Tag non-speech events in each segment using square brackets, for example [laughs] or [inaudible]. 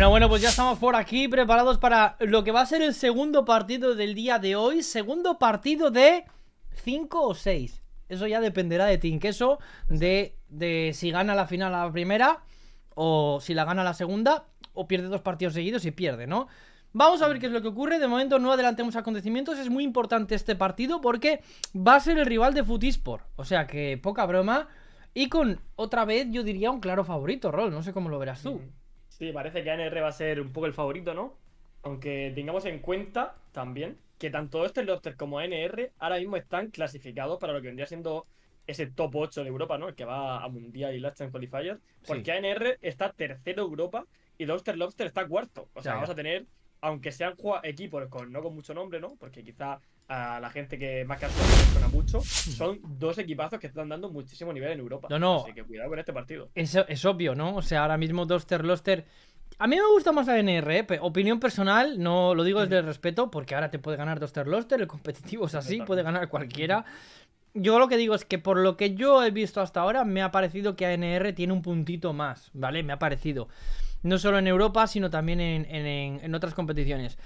Bueno, bueno, pues ya estamos por aquí preparados para lo que va a ser el segundo partido del día de hoy. Segundo partido de 5 o 6. Eso ya dependerá de Tinqueso, de, de si gana la final a la primera o si la gana la segunda o pierde dos partidos seguidos y pierde, ¿no? Vamos a ver qué es lo que ocurre. De momento no adelantemos acontecimientos. Es muy importante este partido porque va a ser el rival de Futispor, O sea que poca broma. Y con otra vez, yo diría, un claro favorito, Rol. No sé cómo lo verás tú. Sí, parece que ANR va a ser un poco el favorito, ¿no? Aunque tengamos en cuenta también que tanto este lobster como ANR ahora mismo están clasificados para lo que vendría siendo ese top 8 de Europa, ¿no? El que va a Mundial y Last Chance Qualifiers. Porque ANR está tercero Europa y doster Lobster está cuarto. O sea, vamos a tener, aunque sean equipos no con mucho nombre, ¿no? Porque quizá a la gente que más que suena mucho, son dos equipazos que están dando muchísimo nivel en Europa. No, no. Así que cuidado con este partido. es obvio, ¿no? O sea, ahora mismo Doster Loster. A mí me gusta más ANR ¿eh? opinión personal, no lo digo desde el respeto, porque ahora te puede ganar Doster Loster, el competitivo es así, puede ganar cualquiera. Yo lo que digo es que por lo que yo he visto hasta ahora, me ha parecido que ANR tiene un puntito más, ¿vale? Me ha parecido. No solo en Europa, sino también en, en otras competiciones.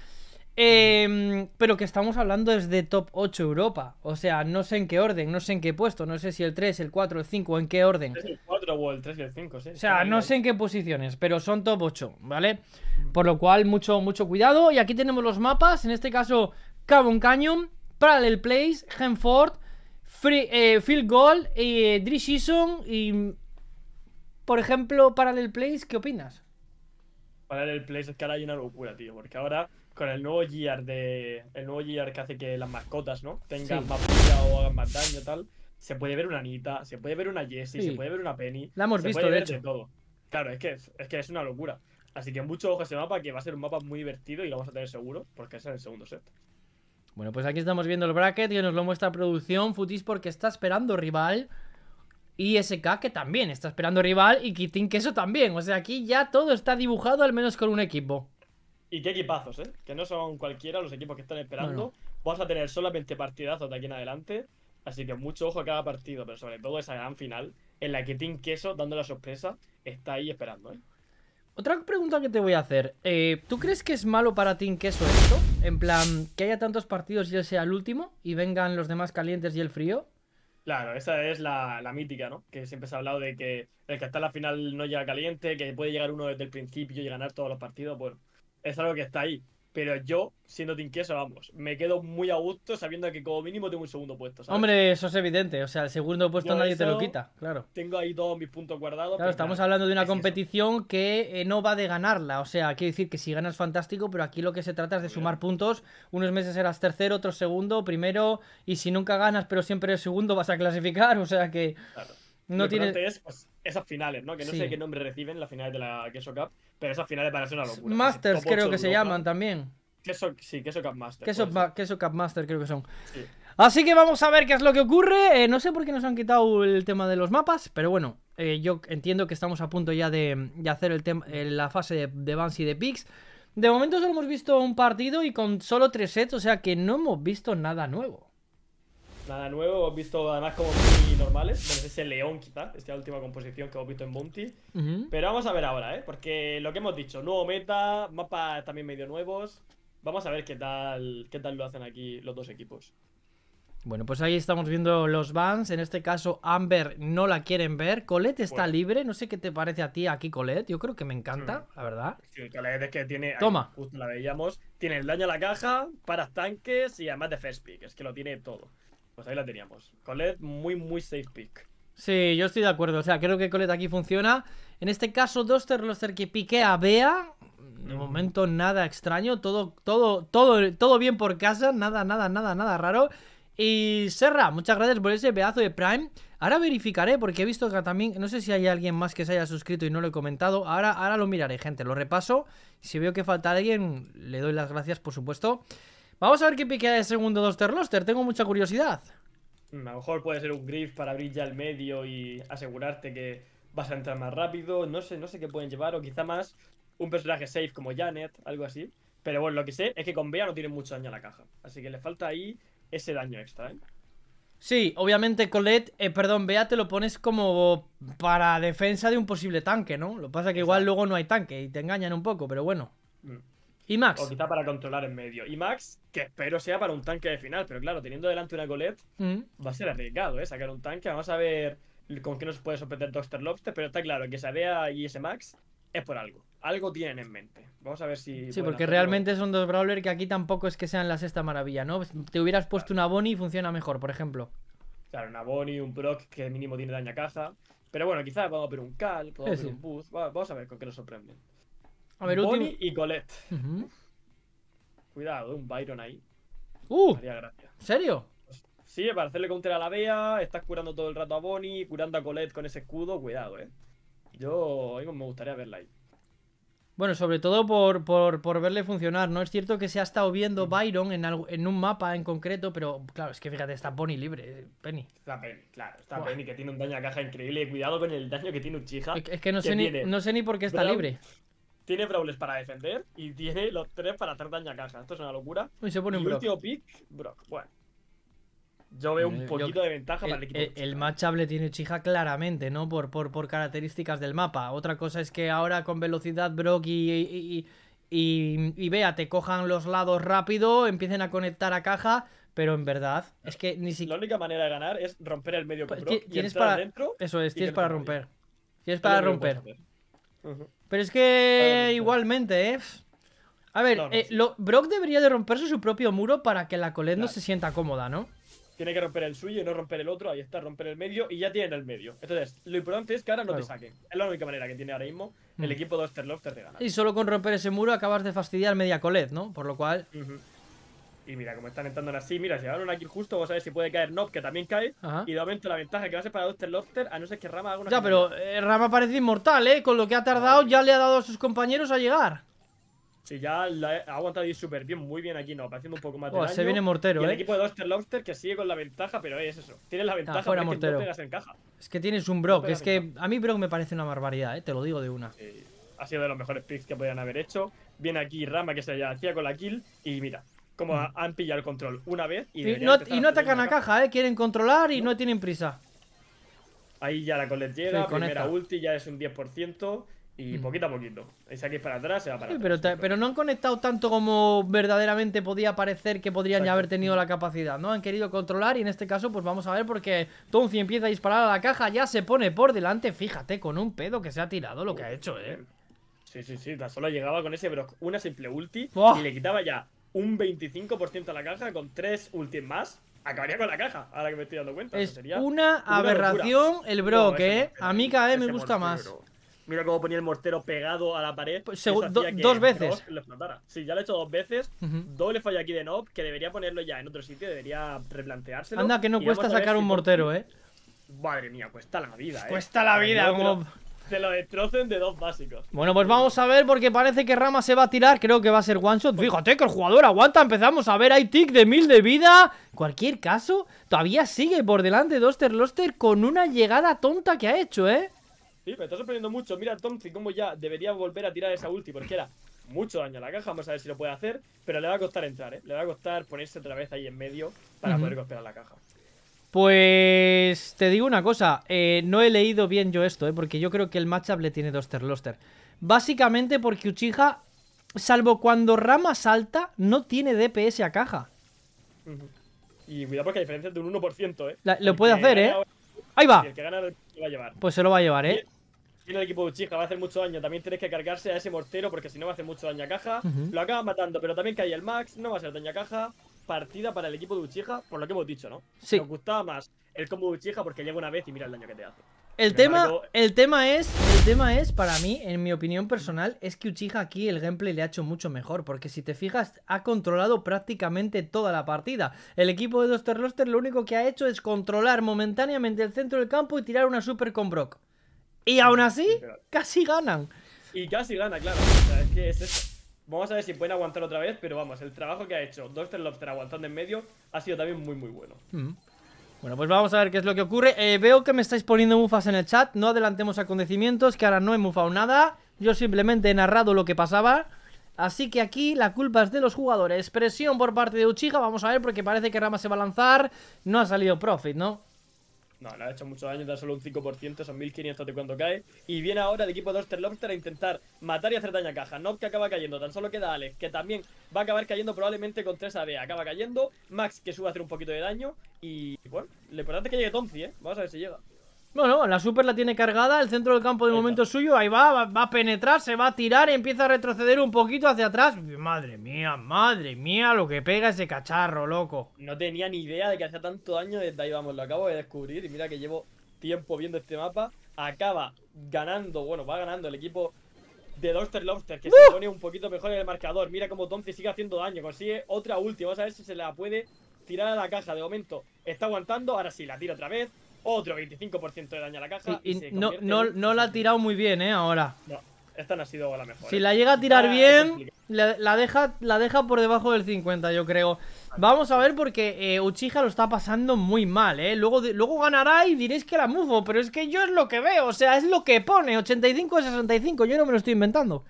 Em, pero que estamos hablando es de top 8 Europa. O sea, no sé en qué orden, no sé en qué puesto, no sé si el 3, el 4, el 5, en qué orden. El 4 o el 3 y el 5, sí. O sea, no sé en qué posiciones, pero son top 8, ¿vale? Por lo cual, mucho, mucho cuidado. Y aquí tenemos los mapas, en este caso, Carbon Canyon, Parallel Place, Henford, eh, Field Goal, eh, Season y... Por ejemplo, Parallel Place, ¿qué opinas? Parallel Place es que ahora hay una locura, tío, porque ahora con el nuevo gear de. El nuevo gear que hace que las mascotas, ¿no? Tengan más vida o hagan más daño tal. Se puede ver una Anita, se puede ver una Jessie, se puede ver una Penny. La hemos visto, de hecho. todo. Claro, es que es, que es una locura. Así que mucho ojo a ese mapa, que va a ser un mapa muy divertido y lo vamos a tener seguro, porque es en el segundo set. Bueno, pues aquí estamos viendo el bracket y nos lo muestra producción. Futis porque está esperando rival. Y SK que también está esperando rival. Y Kitin que eso también. O sea, aquí ya todo está dibujado, al menos con un equipo. Y qué equipazos, ¿eh? Que no son cualquiera los equipos que están esperando. Vas a tener solamente partidazos de aquí en adelante. Así que mucho ojo a cada partido, pero sobre todo esa gran final en la que Team Queso, dando la sorpresa, está ahí esperando, ¿eh? Otra pregunta que te voy a hacer. Eh, ¿Tú crees que es malo para Team Queso esto? En plan, que haya tantos partidos y él sea el último y vengan los demás calientes y el frío. Claro, esa es la, mítica, ¿no? Que siempre se ha hablado de que el que está en la final no llega caliente, que puede llegar uno desde el principio y ganar todos los partidos. Bueno, es algo que está ahí. Pero yo, siendo inquieso, vamos, me quedo muy a gusto sabiendo que como mínimo tengo un segundo puesto. Hombre, eso es evidente. O sea, el segundo puesto nadie te lo quita, claro. Tengo ahí todos mis puntos guardados. Claro, estamos hablando de una competición que eh, no va de ganarla. O sea, quiero decir que si ganas, fantástico, pero aquí lo que se trata es de sumar puntos. Unos meses eras tercero, otro segundo, primero. Y si nunca ganas, pero siempre eres segundo, vas a clasificar. O sea que. No tiene esas finales, ¿no? Que no sé qué nombre reciben las finales de la Queso Cup, pero esas finales parecen una locura. Masters creo que se llaman también. sí, Queso Cup Masters. Queso, Cup Masters creo que son. Así que vamos a ver qué es lo que ocurre. Eh, no sé por qué nos han quitado el tema de los mapas, pero bueno, eh, yo entiendo que estamos a punto ya de, hacer el eh, la fase de, de Bans y de Picks. De momento solo hemos visto un partido y con solo tres sets, o sea que no hemos visto nada nuevo. Nada nuevo, hemos visto además como muy normales. ese león quizá, esta última composición que hemos visto en Bounty. Pero vamos a ver ahora, ¿eh? Porque lo que hemos dicho, nuevo meta, mapas también medio nuevos. Vamos a ver qué tal, qué tal lo hacen aquí los dos equipos. Bueno, pues ahí estamos viendo los bans. En este caso, Amber no la quieren ver. Colette está libre. No sé qué te parece a ti aquí, Colette. Yo creo que me encanta, la verdad. Sí, Colette es que tiene. Toma. la veíamos. Tiene el daño a la caja, para tanques y además de first pick. Es que lo tiene todo. Pues ahí la teníamos. Colette, muy, muy safe pick. Sí, yo estoy de acuerdo. O sea, creo que Colette aquí funciona. En este caso, Duster los que piquea a Bea. De mm. momento, nada extraño. Todo, todo, todo, todo bien por casa. Nada, nada, nada, nada raro. Y Serra, muchas gracias por ese pedazo de Prime. Ahora verificaré, porque he visto que también. No sé si hay alguien más que se haya suscrito y no lo he comentado. Ahora, ahora lo miraré, gente. Lo repaso. Si veo que falta alguien, le doy las gracias, por supuesto. Vamos a ver qué piquea de segundo Doster Loster. Tengo mucha curiosidad. A lo mejor puede ser un Griff para abrir ya el medio y asegurarte que vas a entrar más rápido. No sé, no sé qué pueden llevar. O quizá más un personaje safe como Janet, algo así. Pero bueno, lo que sé es que con Bea no tiene mucho daño a la caja. Así que le falta ahí ese daño extra, ¿eh? Sí, obviamente Colette, eh, perdón, Bea te lo pones como para defensa de un posible tanque, ¿no? Lo que pasa es que igual luego no hay tanque y te engañan un poco, pero bueno. Mm. ¿Y Max? O quizá para controlar en medio. Y Max, que espero sea para un tanque de final, pero claro, teniendo delante una Golette mm. va a ser arriesgado, ¿eh? Sacar un tanque. Vamos a ver con qué nos puede sorprender Doctor Lobster, pero está claro que vea y ese Max es por algo. Algo tienen en mente. Vamos a ver si. Sí, porque realmente son dos Brawler que aquí tampoco es que sean la sexta maravilla, ¿no? Te hubieras puesto una Bonnie y funciona mejor, por ejemplo. Claro, una Bonnie, un Brock que mínimo tiene daño a caza Pero bueno, quizá vamos a ver un Cal, podemos ver un Boost. Vamos a ver con qué nos sorprenden. A Bonnie y Colette. Cuidado, eh, un Byron ahí. ¡Uh! serio? Sí, para hacerle counter a la Bea, estás curando todo el rato a Bonnie, curando a Colette con ese escudo, cuidado, eh. Yo me gustaría verla ahí. Bueno, sobre todo por, verle funcionar, ¿no? Es cierto que se ha estado viendo Byron en, en un mapa en concreto, pero claro, es que fíjate, está Bonnie libre, eh, Penny. Está Penny, claro, está Penny que tiene un daño a caja increíble. Cuidado con el daño que tiene Uchiha. Es, que no sé, ni, por qué está libre tiene Brawlers para defender y tiene los tres para hacer daño a caja. Esto es una locura. Y se pone un Brock. último pick, Brock. Bueno. Yo veo un eh, poquito de ventaja para el equipo. El, matchable tiene Chija claramente, ¿no? Por, por, por características del mapa. Otra cosa es que ahora con velocidad Brock y, y, y, te cojan los lados rápido, empiecen a conectar a caja, pero en verdad es que ni siquiera... La única manera de ganar es romper el medio pues, Brock. Tienes y para... Dentro Eso es, tienes para romper. Tienes para romper. Pero es que igualmente, ¿eh? A ver, eh, Brock debería de romperse su propio muro para que la Colette no se sienta cómoda, ¿no? Tiene que romper el suyo y no romper el otro. Ahí está, romper el medio y ya tiene el medio. Entonces, lo importante es que ahora no te saquen. Es la única manera que tiene ahora mismo el mm. equipo de Osterloft te regala. Y solo con romper ese muro acabas de fastidiar media Colette, ¿no? Por lo cual... Y mira, como están entrando así, mira, se una aquí justo, vamos a ver si puede caer Nob, que también cae. Y de momento la ventaja que va a ser para Duster Lobster, a no ser que Rama haga una. Ya, pero eh, Rama parece inmortal, ¿eh? Con lo que ha tardado, ya le ha dado a sus compañeros a llegar. Sí, ya la ha aguantado y súper bien, muy bien aquí, no, haciendo un poco más de Se viene mortero, el eh. equipo de Duster Lobster que sigue con la ventaja, pero es eso. Tienes la ah, ventaja, Es que Es que tienes un Brock, es que a mí Brock me parece una barbaridad, eh, te lo digo de una. Ha sido de los mejores picks que podían haber hecho. Viene aquí Rama que se hacía con la kill y mira, como han pillado el control una vez y, no, atacan a caja, ¿eh? Quieren controlar y no, tienen prisa. Ahí ya la colet llega, primera ulti ya es un 10% y mm. poquito a poquito. es aquí es para atrás, se va para Pero, pero, no han conectado tanto como verdaderamente podía parecer que podrían ya haber tenido la capacidad, ¿no? Han querido controlar y en este caso, pues vamos a ver porque Tonzi empieza a disparar a la caja, ya se pone por delante, fíjate, con un pedo que se ha tirado lo que ha hecho, ¿eh? Sí, sí, sí, solo llegaba con ese, pero una simple ulti y le quitaba ya un 25% a la caja con tres ultis más. Acabaría con la caja, ahora que me estoy dando cuenta. sería una, aberración el bro, eh. a mí cada vez me gusta más. Mira cómo ponía el mortero pegado a la pared. Pues dos veces. sí, ya lo he hecho dos veces. Doble falla aquí de Nob, que debería ponerlo ya en otro sitio, debería replanteárselo. Anda, que no cuesta sacar un mortero, eh. Madre mía, cuesta la vida, eh. Cuesta la vida, se lo destrocen de dos básicos. Bueno, pues vamos a ver porque parece que Rama se va a tirar. Creo que va a ser one shot. Fíjate que el jugador aguanta. Empezamos a ver. Hay tick de mil de vida. Cualquier caso, todavía sigue por delante Doster Loster con una llegada tonta que ha hecho, ¿eh? Sí, me está sorprendiendo mucho. Mira, Tomzi, cómo ya debería volver a tirar esa ulti porque era mucho daño a la caja. Vamos a ver si lo puede hacer. Pero le va a costar entrar, ¿eh? Le va a costar ponerse otra vez ahí en medio para poder golpear la caja. Pues te digo una cosa, eh, no he leído bien yo esto, eh, porque yo creo que el matchup le tiene dos Terloster. Básicamente porque Uchiha, salvo cuando Rama salta, no tiene DPS a caja. Y cuidado porque hay diferencia de un 1%, ¿eh? lo puede hacer, ¿eh? Ahí va. Pues se lo va a llevar, ¿eh? Tiene el equipo de Uchiha, va a hacer mucho daño. También tienes que cargarse a ese mortero porque si no va a hacer mucho daño a caja. Lo acaba matando, pero también cae el Max, no va a ser daño a caja partida para el equipo de Uchiha, por lo que hemos dicho, ¿no? Sí. Nos gustaba más el combo de Uchiha porque llega una vez y mira el daño que te hace. El tema, el tema es, el tema es, para mí, en mi opinión personal, es que Uchiha aquí el gameplay le ha hecho mucho mejor, porque si te fijas, ha controlado prácticamente toda la partida. El equipo de Duster lo único que ha hecho es controlar momentáneamente el centro del campo y tirar una super con Brock. Y aún así, casi ganan. Y casi gana, claro. O sea, es que es eso. Vamos a ver si pueden aguantar otra vez, pero vamos, el trabajo que ha hecho Doctor Lobster aguantando en medio ha sido también muy, muy bueno. Mm. Bueno, pues vamos a ver qué es lo que ocurre. Eh, veo que me estáis poniendo mufas en el chat. No adelantemos acontecimientos, que ahora no he mufado nada. Yo simplemente he narrado lo que pasaba. Así que aquí la culpa es de los jugadores. Presión por parte de Uchiha. Vamos a ver, porque parece que Rama se va a lanzar. No ha salido profit, ¿no? No, le ha hecho mucho daño, da solo un 5%, son 1500 de cuando cae. Y viene ahora el equipo de Oster Lobster a intentar matar y hacer daño a caja. no que acaba cayendo, tan solo queda Alex, que también va a acabar cayendo probablemente con 3 AD. Acaba cayendo, Max que sube a hacer un poquito de daño. Y bueno, lo importante es que llegue Tonzi, ¿eh? Vamos a ver si llega. Bueno, la Super la tiene cargada, el centro del campo de momento suyo, ahí va, va, a penetrar, se va a tirar, empieza a retroceder un poquito hacia atrás. Madre mía, madre mía, lo que pega ese cacharro, loco. No tenía ni idea de que hacía tanto daño, desde ahí vamos, lo acabo de descubrir y mira que llevo tiempo viendo este mapa. Acaba ganando, bueno, va ganando el equipo de Doster Lobster, que se ¡Uh! pone un poquito mejor en el marcador. Mira como entonces sigue haciendo daño, consigue otra última, vamos a ver si se la puede tirar a la caja. De momento está aguantando, ahora sí, la tira otra vez otro 25% de daño a la caja. y no, no, la ha tirado muy bien, ¿eh? Ahora. No, esta no ha sido la mejor. Si ¿eh? la llega a tirar ah, bien, la, deja, la deja por debajo del 50, yo creo. Vamos a ver porque eh, Uchiha lo está pasando muy mal, ¿eh? Luego, luego ganará y diréis que la mufo, pero es que yo es lo que veo, o sea, es lo que pone, 85 o 65, yo no me lo estoy inventando.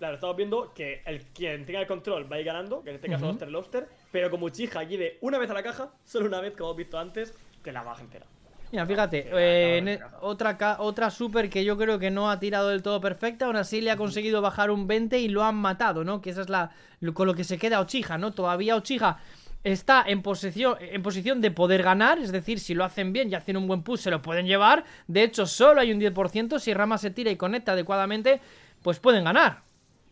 Claro, estamos viendo que el quien tenga el control va a ir ganando, que en este caso uh Lobster Lobster, pero como Uchiha lleve una vez a la caja, solo una vez, como hemos visto antes, que la baja entera. Mira, fíjate, eh, otra, super que yo creo que no ha tirado del todo perfecta, aún así le ha conseguido bajar un 20 y lo han matado, ¿no? Que esa es la con lo que se queda Ochija, ¿no? Todavía Ochija está en posición, en posición de poder ganar, es decir, si lo hacen bien y hacen un buen push se lo pueden llevar. De hecho, solo hay un 10%, si Rama se tira y conecta adecuadamente, pues pueden ganar.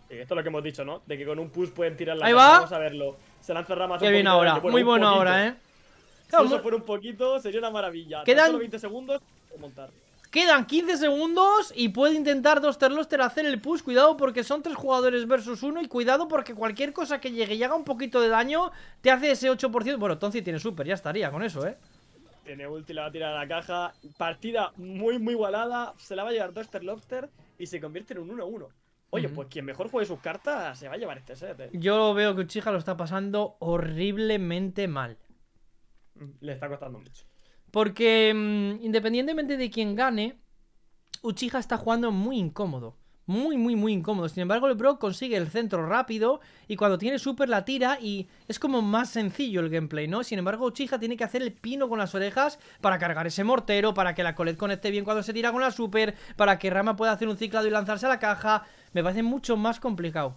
Eh, esto es lo que hemos dicho, ¿no? De que con un push pueden tirar la Ahí va. Vamos a verlo. Se lanza Rama. Qué bien ahora, muy bueno ahora, ¿eh? Claro, si eso un poquito, sería una maravilla. Quedan 20 segundos montar. Quedan 15 segundos y puede intentar Dosterloster hacer el push. Cuidado porque son tres jugadores versus uno y cuidado porque cualquier cosa que llegue y haga un poquito de daño te hace ese 8%. Bueno, Tonzi tiene super, ya estaría con eso, ¿eh? Tiene ulti, la va a tirar a la caja. Partida muy, muy igualada. Se la va a llevar Lobster y se convierte en un 1-1. Oye, pues quien mejor juegue sus cartas se va a llevar este set. ¿eh? Yo veo que Uchiha lo está pasando horriblemente mal le está costando mucho. Porque mm, independientemente de quién gane, Uchiha está jugando muy incómodo. Muy, muy, muy incómodo. Sin embargo, el Brock consigue el centro rápido y cuando tiene super la tira y es como más sencillo el gameplay, ¿no? Sin embargo, Uchiha tiene que hacer el pino con las orejas para cargar ese mortero, para que la colet conecte bien cuando se tira con la super, para que Rama pueda hacer un ciclado y lanzarse a la caja. Me parece mucho más complicado.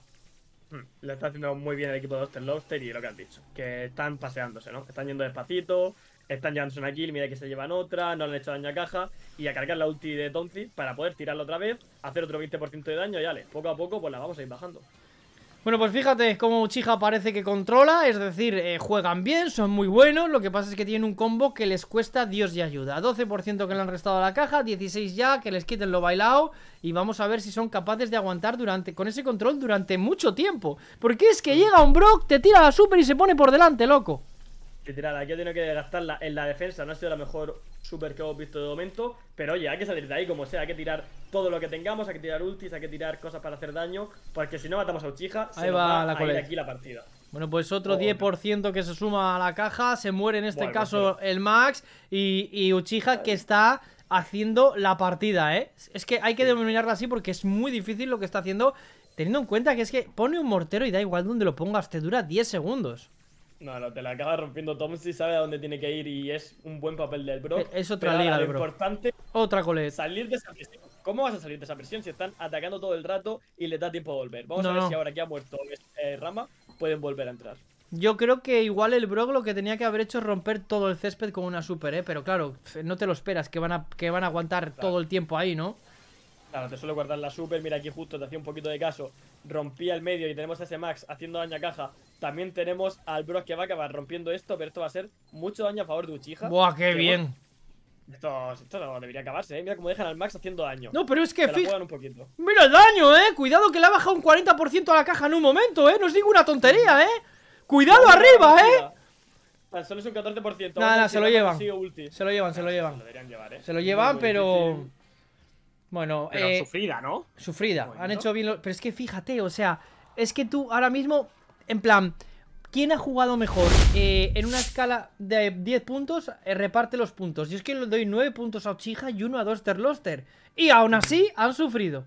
Le está haciendo muy bien el equipo de Lobster y lo que has dicho. Que están paseándose, ¿no? Están yendo despacito, están llevándose una kill, mira que se llevan otra, no le han hecho daño a caja. Y a cargar la ulti de Tonzi para poder tirarla otra vez, hacer otro 20% de daño y le, poco a poco pues la vamos a ir bajando. Bueno, pues fíjate cómo Uchiha parece que controla, es decir, eh, juegan bien, son muy buenos, lo que pasa es que tienen un combo que les cuesta Dios y ayuda. 12% que le han restado a la caja, 16 ya, que les quiten lo bailado y vamos a ver si son capaces de aguantar durante con ese control durante mucho tiempo. Porque es que llega un Brock, te tira la super y se pone por delante, loco. Literal, aquí ha tenido que gastarla en la defensa. No ha sido la mejor super que hemos visto de momento. Pero oye, hay que salir de ahí como sea. Hay que tirar todo lo que tengamos. Hay que tirar ultis. Hay que tirar cosas para hacer daño. Porque si no matamos a Uchiha, se va, va la a ir aquí la partida. Bueno, pues otro 10% que se suma a la caja. Se muere en este caso pues el Max. Y, y Uchiha que está haciendo la partida, ¿eh? Es que hay que denominarla así porque es muy difícil lo que está haciendo. Teniendo en cuenta que es que pone un mortero y da igual donde lo pongas, te dura 10 segundos. No, no, te la acaba rompiendo Tom si sabe a dónde tiene que ir y es un buen papel del bro. Es otra liga, lo importante otra coleta. Salir de esa presión. ¿Cómo vas a salir de esa presión si están atacando todo el rato y le da tiempo de volver? Vamos a ver si ahora que ha muerto eh, Rama pueden volver a entrar. Yo creo que igual el bro lo que tenía que haber hecho es romper todo el césped con una super, ¿eh? Pero claro, no te lo esperas, que van a, que van a aguantar todo el tiempo ahí, ¿no? Claro, te suele guardar la super, mira aquí justo, te hacía un poquito de caso, rompía el medio y tenemos a ese Max haciendo daño a caja también tenemos al Brock que va a acabar rompiendo esto, pero esto va a ser mucho daño a favor de Uchiha. Buah, qué bien. Esto, esto no debería acabarse, ¿eh? Mira cómo dejan al Max haciendo daño. No, pero es que... Mira el daño, ¿eh? Cuidado que le ha bajado un 40% a la caja en un momento, ¿eh? No es ninguna tontería, ¿eh? Cuidado arriba, ¿eh? solo es un 14%. Nada, nada, se, lo llevan. Se lo llevan, ah, se lo llevan. Se lo deberían llevar, ¿eh? Se lo llevan, pero... Bueno, pero eh, sufrida, ¿no? Sufrida. Han hecho bien... Lo... Pero es que fíjate, o sea... Es que tú ahora mismo en plan, ¿quién ha jugado mejor? Eh, en una escala de 10 puntos, eh, reparte los puntos. Y es que le doy 9 puntos a Uchija y 1 a Doster Loster. Y aún así han sufrido.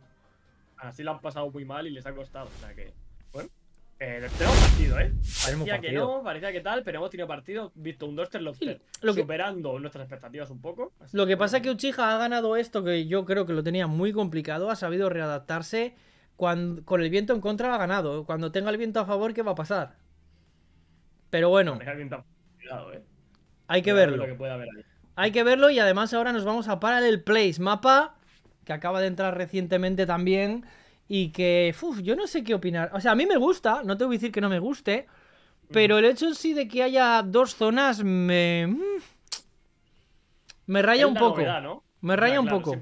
Así lo han pasado muy mal y les ha costado. O sea que, bueno. Eh, tenemos partido, ¿eh? Parecía que no, parecía que tal, pero hemos tenido partido, visto un Doster Lobster superando nuestras expectativas un poco. Lo que pasa es que Uchiha ha ganado esto, que yo creo que lo tenía muy complicado, ha sabido readaptarse con el viento en contra ha ganado. ¿eh? Cuando tenga el viento a favor, ¿qué va a pasar? Pero bueno. ¿eh? Hay que verlo. Hay que verlo y además ahora nos vamos a Parallel Place, mapa que acaba de entrar recientemente también y que, uff, yo no sé qué opinar. O sea, a mí me gusta, no te voy a decir que no me guste, pero el hecho en sí de que haya dos zonas me... Mm, me raya un poco. Me raya un poco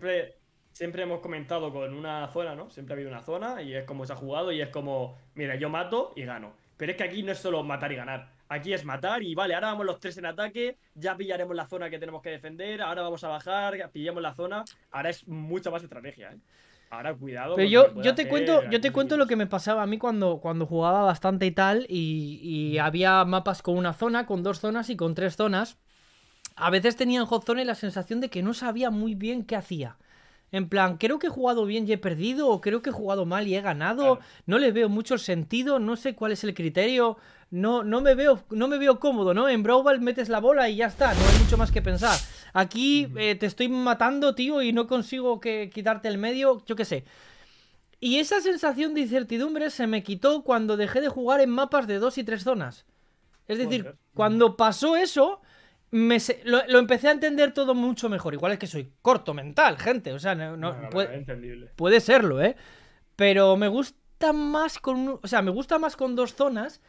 siempre hemos comentado con una zona, ¿no? Siempre ha habido una zona y es como se ha jugado y es como, mira, yo mato y gano. Pero es que aquí no es solo matar y ganar. Aquí es matar y vale, ahora vamos los tres en ataque, ya pillaremos la zona que tenemos que defender, ahora vamos a bajar, pillamos la zona. Ahora es mucha más estrategia, ¿eh? Ahora cuidado. Pero yo, yo te cuento, yo te cuento lo que me pasaba a mí cuando, cuando jugaba bastante y tal, y, y había mapas con una zona, con dos zonas y con tres zonas. A veces tenía en Hot Zone la sensación de que no sabía muy bien qué hacía. En plan, creo que he jugado bien y he perdido, o creo que he jugado mal y he ganado. No le veo mucho sentido, no sé cuál es el criterio. No, no, me veo, no me veo cómodo, ¿no? En Brawl metes la bola y ya está, no hay mucho más que pensar. Aquí eh, te estoy matando, tío, y no consigo que, quitarte el medio, yo qué sé. Y esa sensación de incertidumbre se me quitó cuando dejé de jugar en mapas de dos y tres zonas. Es decir, cuando pasó eso, lo, empecé a entender todo mucho mejor. Igual es que soy corto mental, gente. O sea, no, puede, puede serlo, ¿eh? Pero me gusta más con. O sea, me gusta más con dos zonas,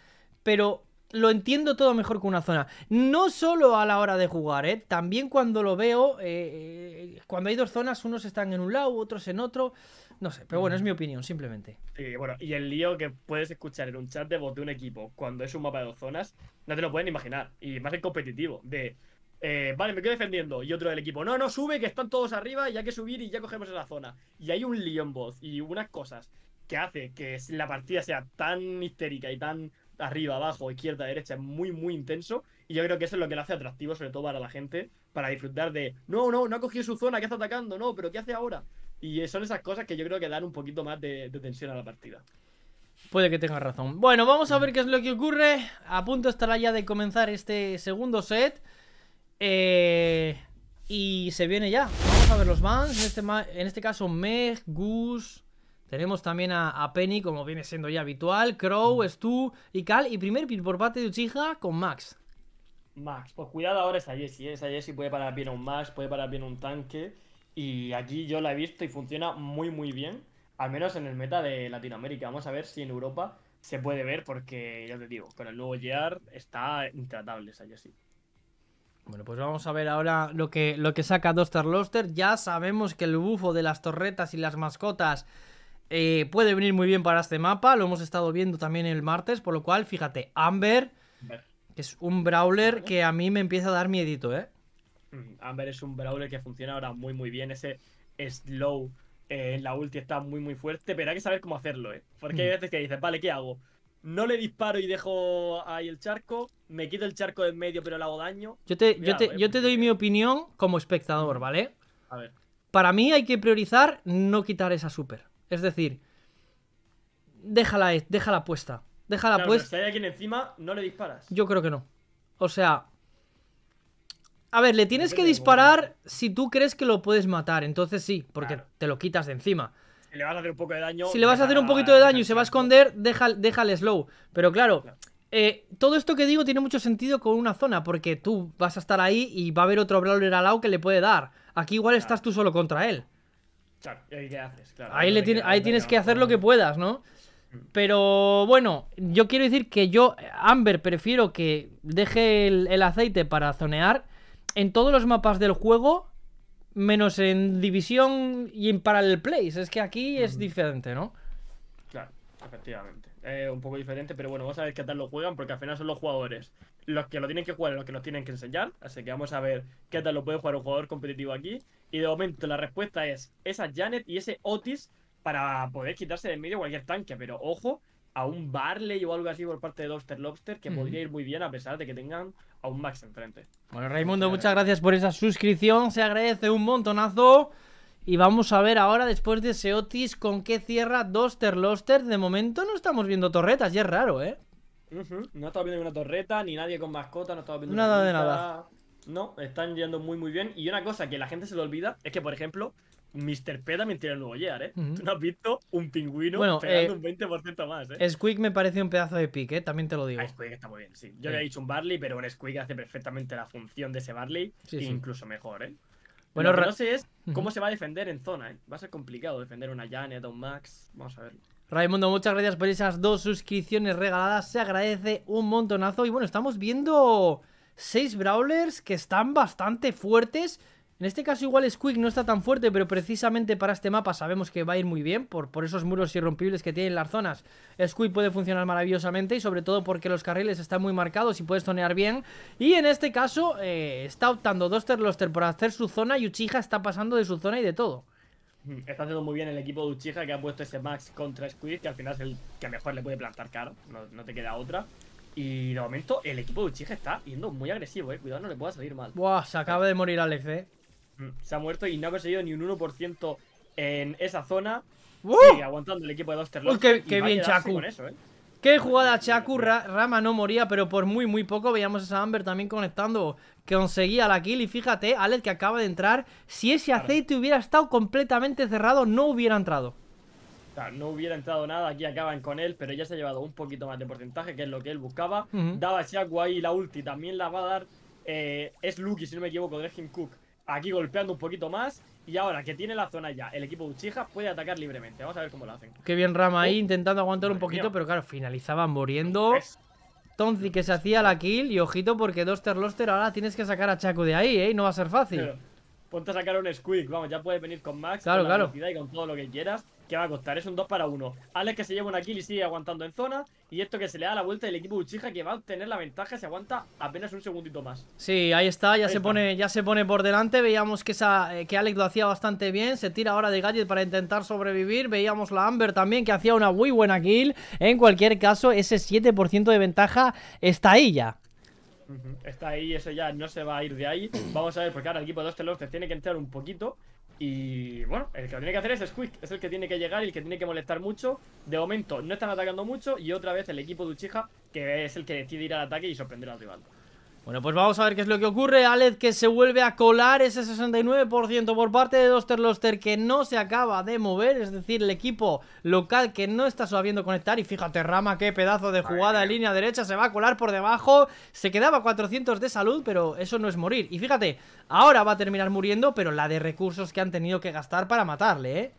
pero lo entiendo todo mejor con una zona. No solo a la hora de jugar, ¿eh? También cuando lo veo eh, cuando hay dos zonas, unos están en un lado, otros en otro. No sé, pero bueno, es mi opinión, simplemente. Sí, bueno, y el lío que puedes escuchar en un chat de voz de un equipo cuando es un mapa de dos zonas, no te lo pueden imaginar. Y más en competitivo, de. Eh, vale, me quedo defendiendo. Y otro del equipo, no, no, sube, que están todos arriba ya hay que subir y ya cogemos esa zona. Y hay un lío en voz y unas cosas que hace que la partida sea tan histérica y tan arriba, abajo, izquierda, derecha, es muy, muy intenso. Y yo creo que eso es lo que lo hace atractivo, sobre todo para la gente para disfrutar de, no, no, no ha cogido su zona, que está atacando, no, pero ¿qué hace ahora? Y son esas cosas que yo creo que dan un poquito más de, tensión a la partida. Puede que tenga razón. Bueno, vamos a ver mm. qué es lo que ocurre. A punto estará ya de comenzar este segundo set. Eh, y se viene ya. Vamos a ver los Vans. Este en este, caso, Meg, Gus. Tenemos también a, Penny, como viene siendo ya habitual. Crow, mm. Stu y Cal. Y primer pit por parte de Uchiha con Max. Max. Pues cuidado ahora esa Jessie. ¿eh? Esa Jessie puede parar bien un Max, puede parar bien un tanque. Y aquí yo la he visto y funciona muy, muy bien. Al menos en el meta de Latinoamérica. Vamos a ver si en Europa se puede ver, porque ya te digo, con el nuevo Gear está intratable esa Jessie. Bueno, pues vamos a ver ahora lo que, lo que saca Duster Loster. Ya sabemos que el bufo de las torretas y las mascotas eh, puede venir muy bien para este mapa. Lo hemos estado viendo también el martes, por lo cual, fíjate, Amber. Es un brawler que a mí me empieza a dar miedito, ¿eh? Mm, Amber es un brawler que funciona ahora muy muy bien. Ese slow eh, en la ulti está muy muy fuerte, pero hay que saber cómo hacerlo, ¿eh? Porque hay mm. veces que dices, vale, ¿qué hago? No le disparo y dejo ahí el charco, me quito el charco de en medio pero le hago daño. Yo te, yo, te, doy mi opinión como espectador, mm. ¿vale? A ver. Para mí hay que priorizar no quitar esa super. Es decir, déjala, déjala puesta. Déjala pues si hay encima, no le disparas. Yo creo que no. O sea. A ver, le tienes que disparar si tú crees que lo puedes matar. Entonces sí, porque te lo quitas de encima. Si le vas a hacer un poco de daño. Si le vas a hacer un poquito de daño y se va a esconder, deja, déjale slow. Pero claro, eh, todo esto que digo tiene mucho sentido con una zona, porque tú vas a estar ahí y va a haber otro brawler al lado que le puede dar. Aquí igual estás tú solo contra él. Claro, ¿y qué haces? Claro, ahí, le ahí tienes que hacer lo que puedas, ¿no? Pero bueno, yo quiero decir que yo, Amber, prefiero que deje el, aceite para zonear en todos los mapas del juego, menos en División y en Parallel Place. Es que aquí es diferente, ¿no? Claro, efectivamente. Es eh, un poco diferente, pero bueno, vamos a ver qué tal lo juegan, porque al final son los jugadores los que lo tienen que jugar y los que nos tienen que enseñar. Así que vamos a ver qué tal lo puede jugar un jugador competitivo aquí. Y de momento la respuesta es esa Janet y ese Otis para poder quitarse de en medio cualquier tanque. Pero ojo a un Barley o algo así por parte de doster Lobster que podría ir muy bien a pesar de que tengan a un Max enfrente. Bueno, Raimundo, muchas gracias por esa suscripción. Se agradece un montonazo. Y vamos a ver ahora, después de Seotis, con qué cierra Doster Lobster. De momento no estamos viendo torretas, y es raro, ¿eh? No No estamos viendo ninguna torreta, ni nadie con mascota, no estamos viendo Nada de nada. No, están yendo muy, muy bien. Y una cosa que la gente se le olvida es que, por ejemplo, Mr. P también tiene el nuevo Year, ¿eh? Tú no has visto un pingüino pegando eh, un 20% más, ¿eh? Squeak me parece un pedazo de pique, ¿eh? También te lo digo. Ah, está muy bien, sí. Yo le he dicho un Barley, pero un Squeak hace perfectamente la función de ese Barley, incluso mejor, ¿eh? Bueno, lo no sé es cómo se va a defender en zona, ¿eh? Va a ser complicado defender una Janet o un Max. Vamos a verlo. Raimundo, muchas gracias por esas dos suscripciones regaladas. Se agradece un montonazo. Y bueno, estamos viendo seis Brawlers que están bastante fuertes. En este caso igual Squeak no está tan fuerte, pero precisamente para este mapa sabemos que va a ir muy bien, por, por esos muros irrompibles que tienen las zonas. Squeak puede funcionar maravillosamente y sobre todo porque los carriles están muy marcados y puedes zonear bien. Y en este caso eh, está optando Doster Loster por hacer su zona y Uchiha está pasando de su zona y de todo. [laughs] Está haciendo muy bien el equipo de Uchiha que ha puesto ese Max contra Squeak, que al final es el que mejor le puede plantar caro, no, te queda otra. Y de momento el equipo de Uchiha está yendo muy agresivo, eh. Cuidado, no le pueda salir mal. Buah, se acaba de morir Alex, eh se ha muerto y no ha conseguido ni un 1% en esa zona. aguantando el equipo de dos ¡Qué, bien, Chaku! ¿eh? ¡Qué jugada, Chaku! Rama no moría, pero por muy, muy poco veíamos a Amber también conectando. Conseguía la kill y fíjate, Alex que acaba de entrar. Si ese aceite hubiera estado completamente cerrado, no hubiera entrado. no hubiera entrado nada, aquí acaban con él, pero ya se ha llevado un poquito más de porcentaje, que es lo que él buscaba. Daba Chaku ahí la ulti, también la va a dar. Eh, es Lucky, si no me equivoco, de Jim Cook Aquí golpeando un poquito más. Y ahora que tiene la zona ya, el equipo de Uchiha puede atacar libremente. Vamos a ver cómo lo hacen. Qué bien Rama ahí, oh. intentando aguantar un poquito, pero claro, finalizaban muriendo. Tonzi que se hacía la kill y ojito porque doster Loster ahora tienes que sacar a Chaco de ahí, ¿eh? no va a ser fácil ponte a sacar un Squeak. Vamos, ya puedes venir con Max, claro, con claro. la velocidad y con todo lo que quieras. que va a costar? Es un 2 para 1. Alex que se lleva una kill y sigue aguantando en zona. Y esto que se le da la vuelta del equipo Uchiha que va a obtener la ventaja se aguanta apenas un segundito más. Sí, ahí está, ya se pone, ya se pone por delante. Veíamos que esa, eh, que Alex lo hacía bastante bien. Se tira ahora de gadget para intentar sobrevivir. Veíamos la Amber también que hacía una muy buena kill. En cualquier caso, ese 7% de ventaja está ahí ya. Está ahí, eso ya no se va a ir de ahí. [clears throat] Vamos a ver, porque ahora el equipo de Ostelos tiene que entrar un poquito. Y bueno, el que lo tiene que hacer es Squeak, es el que tiene que llegar y el que tiene que molestar mucho. De momento no están atacando mucho y otra vez el equipo de Uchiha, que es el que decide ir al ataque y sorprender al rival. Bueno, pues vamos a ver qué es lo que ocurre. Aled que se vuelve a colar ese 69% por parte de Dosterloster que no se acaba de mover. Es decir, el equipo local que no está sabiendo conectar. Y fíjate, Rama, qué pedazo de jugada en línea derecha. Se va a colar por debajo. Se quedaba 400 de salud, pero eso no es morir. Y fíjate, ahora va a terminar muriendo, pero la de recursos que han tenido que gastar para matarle, ¿eh?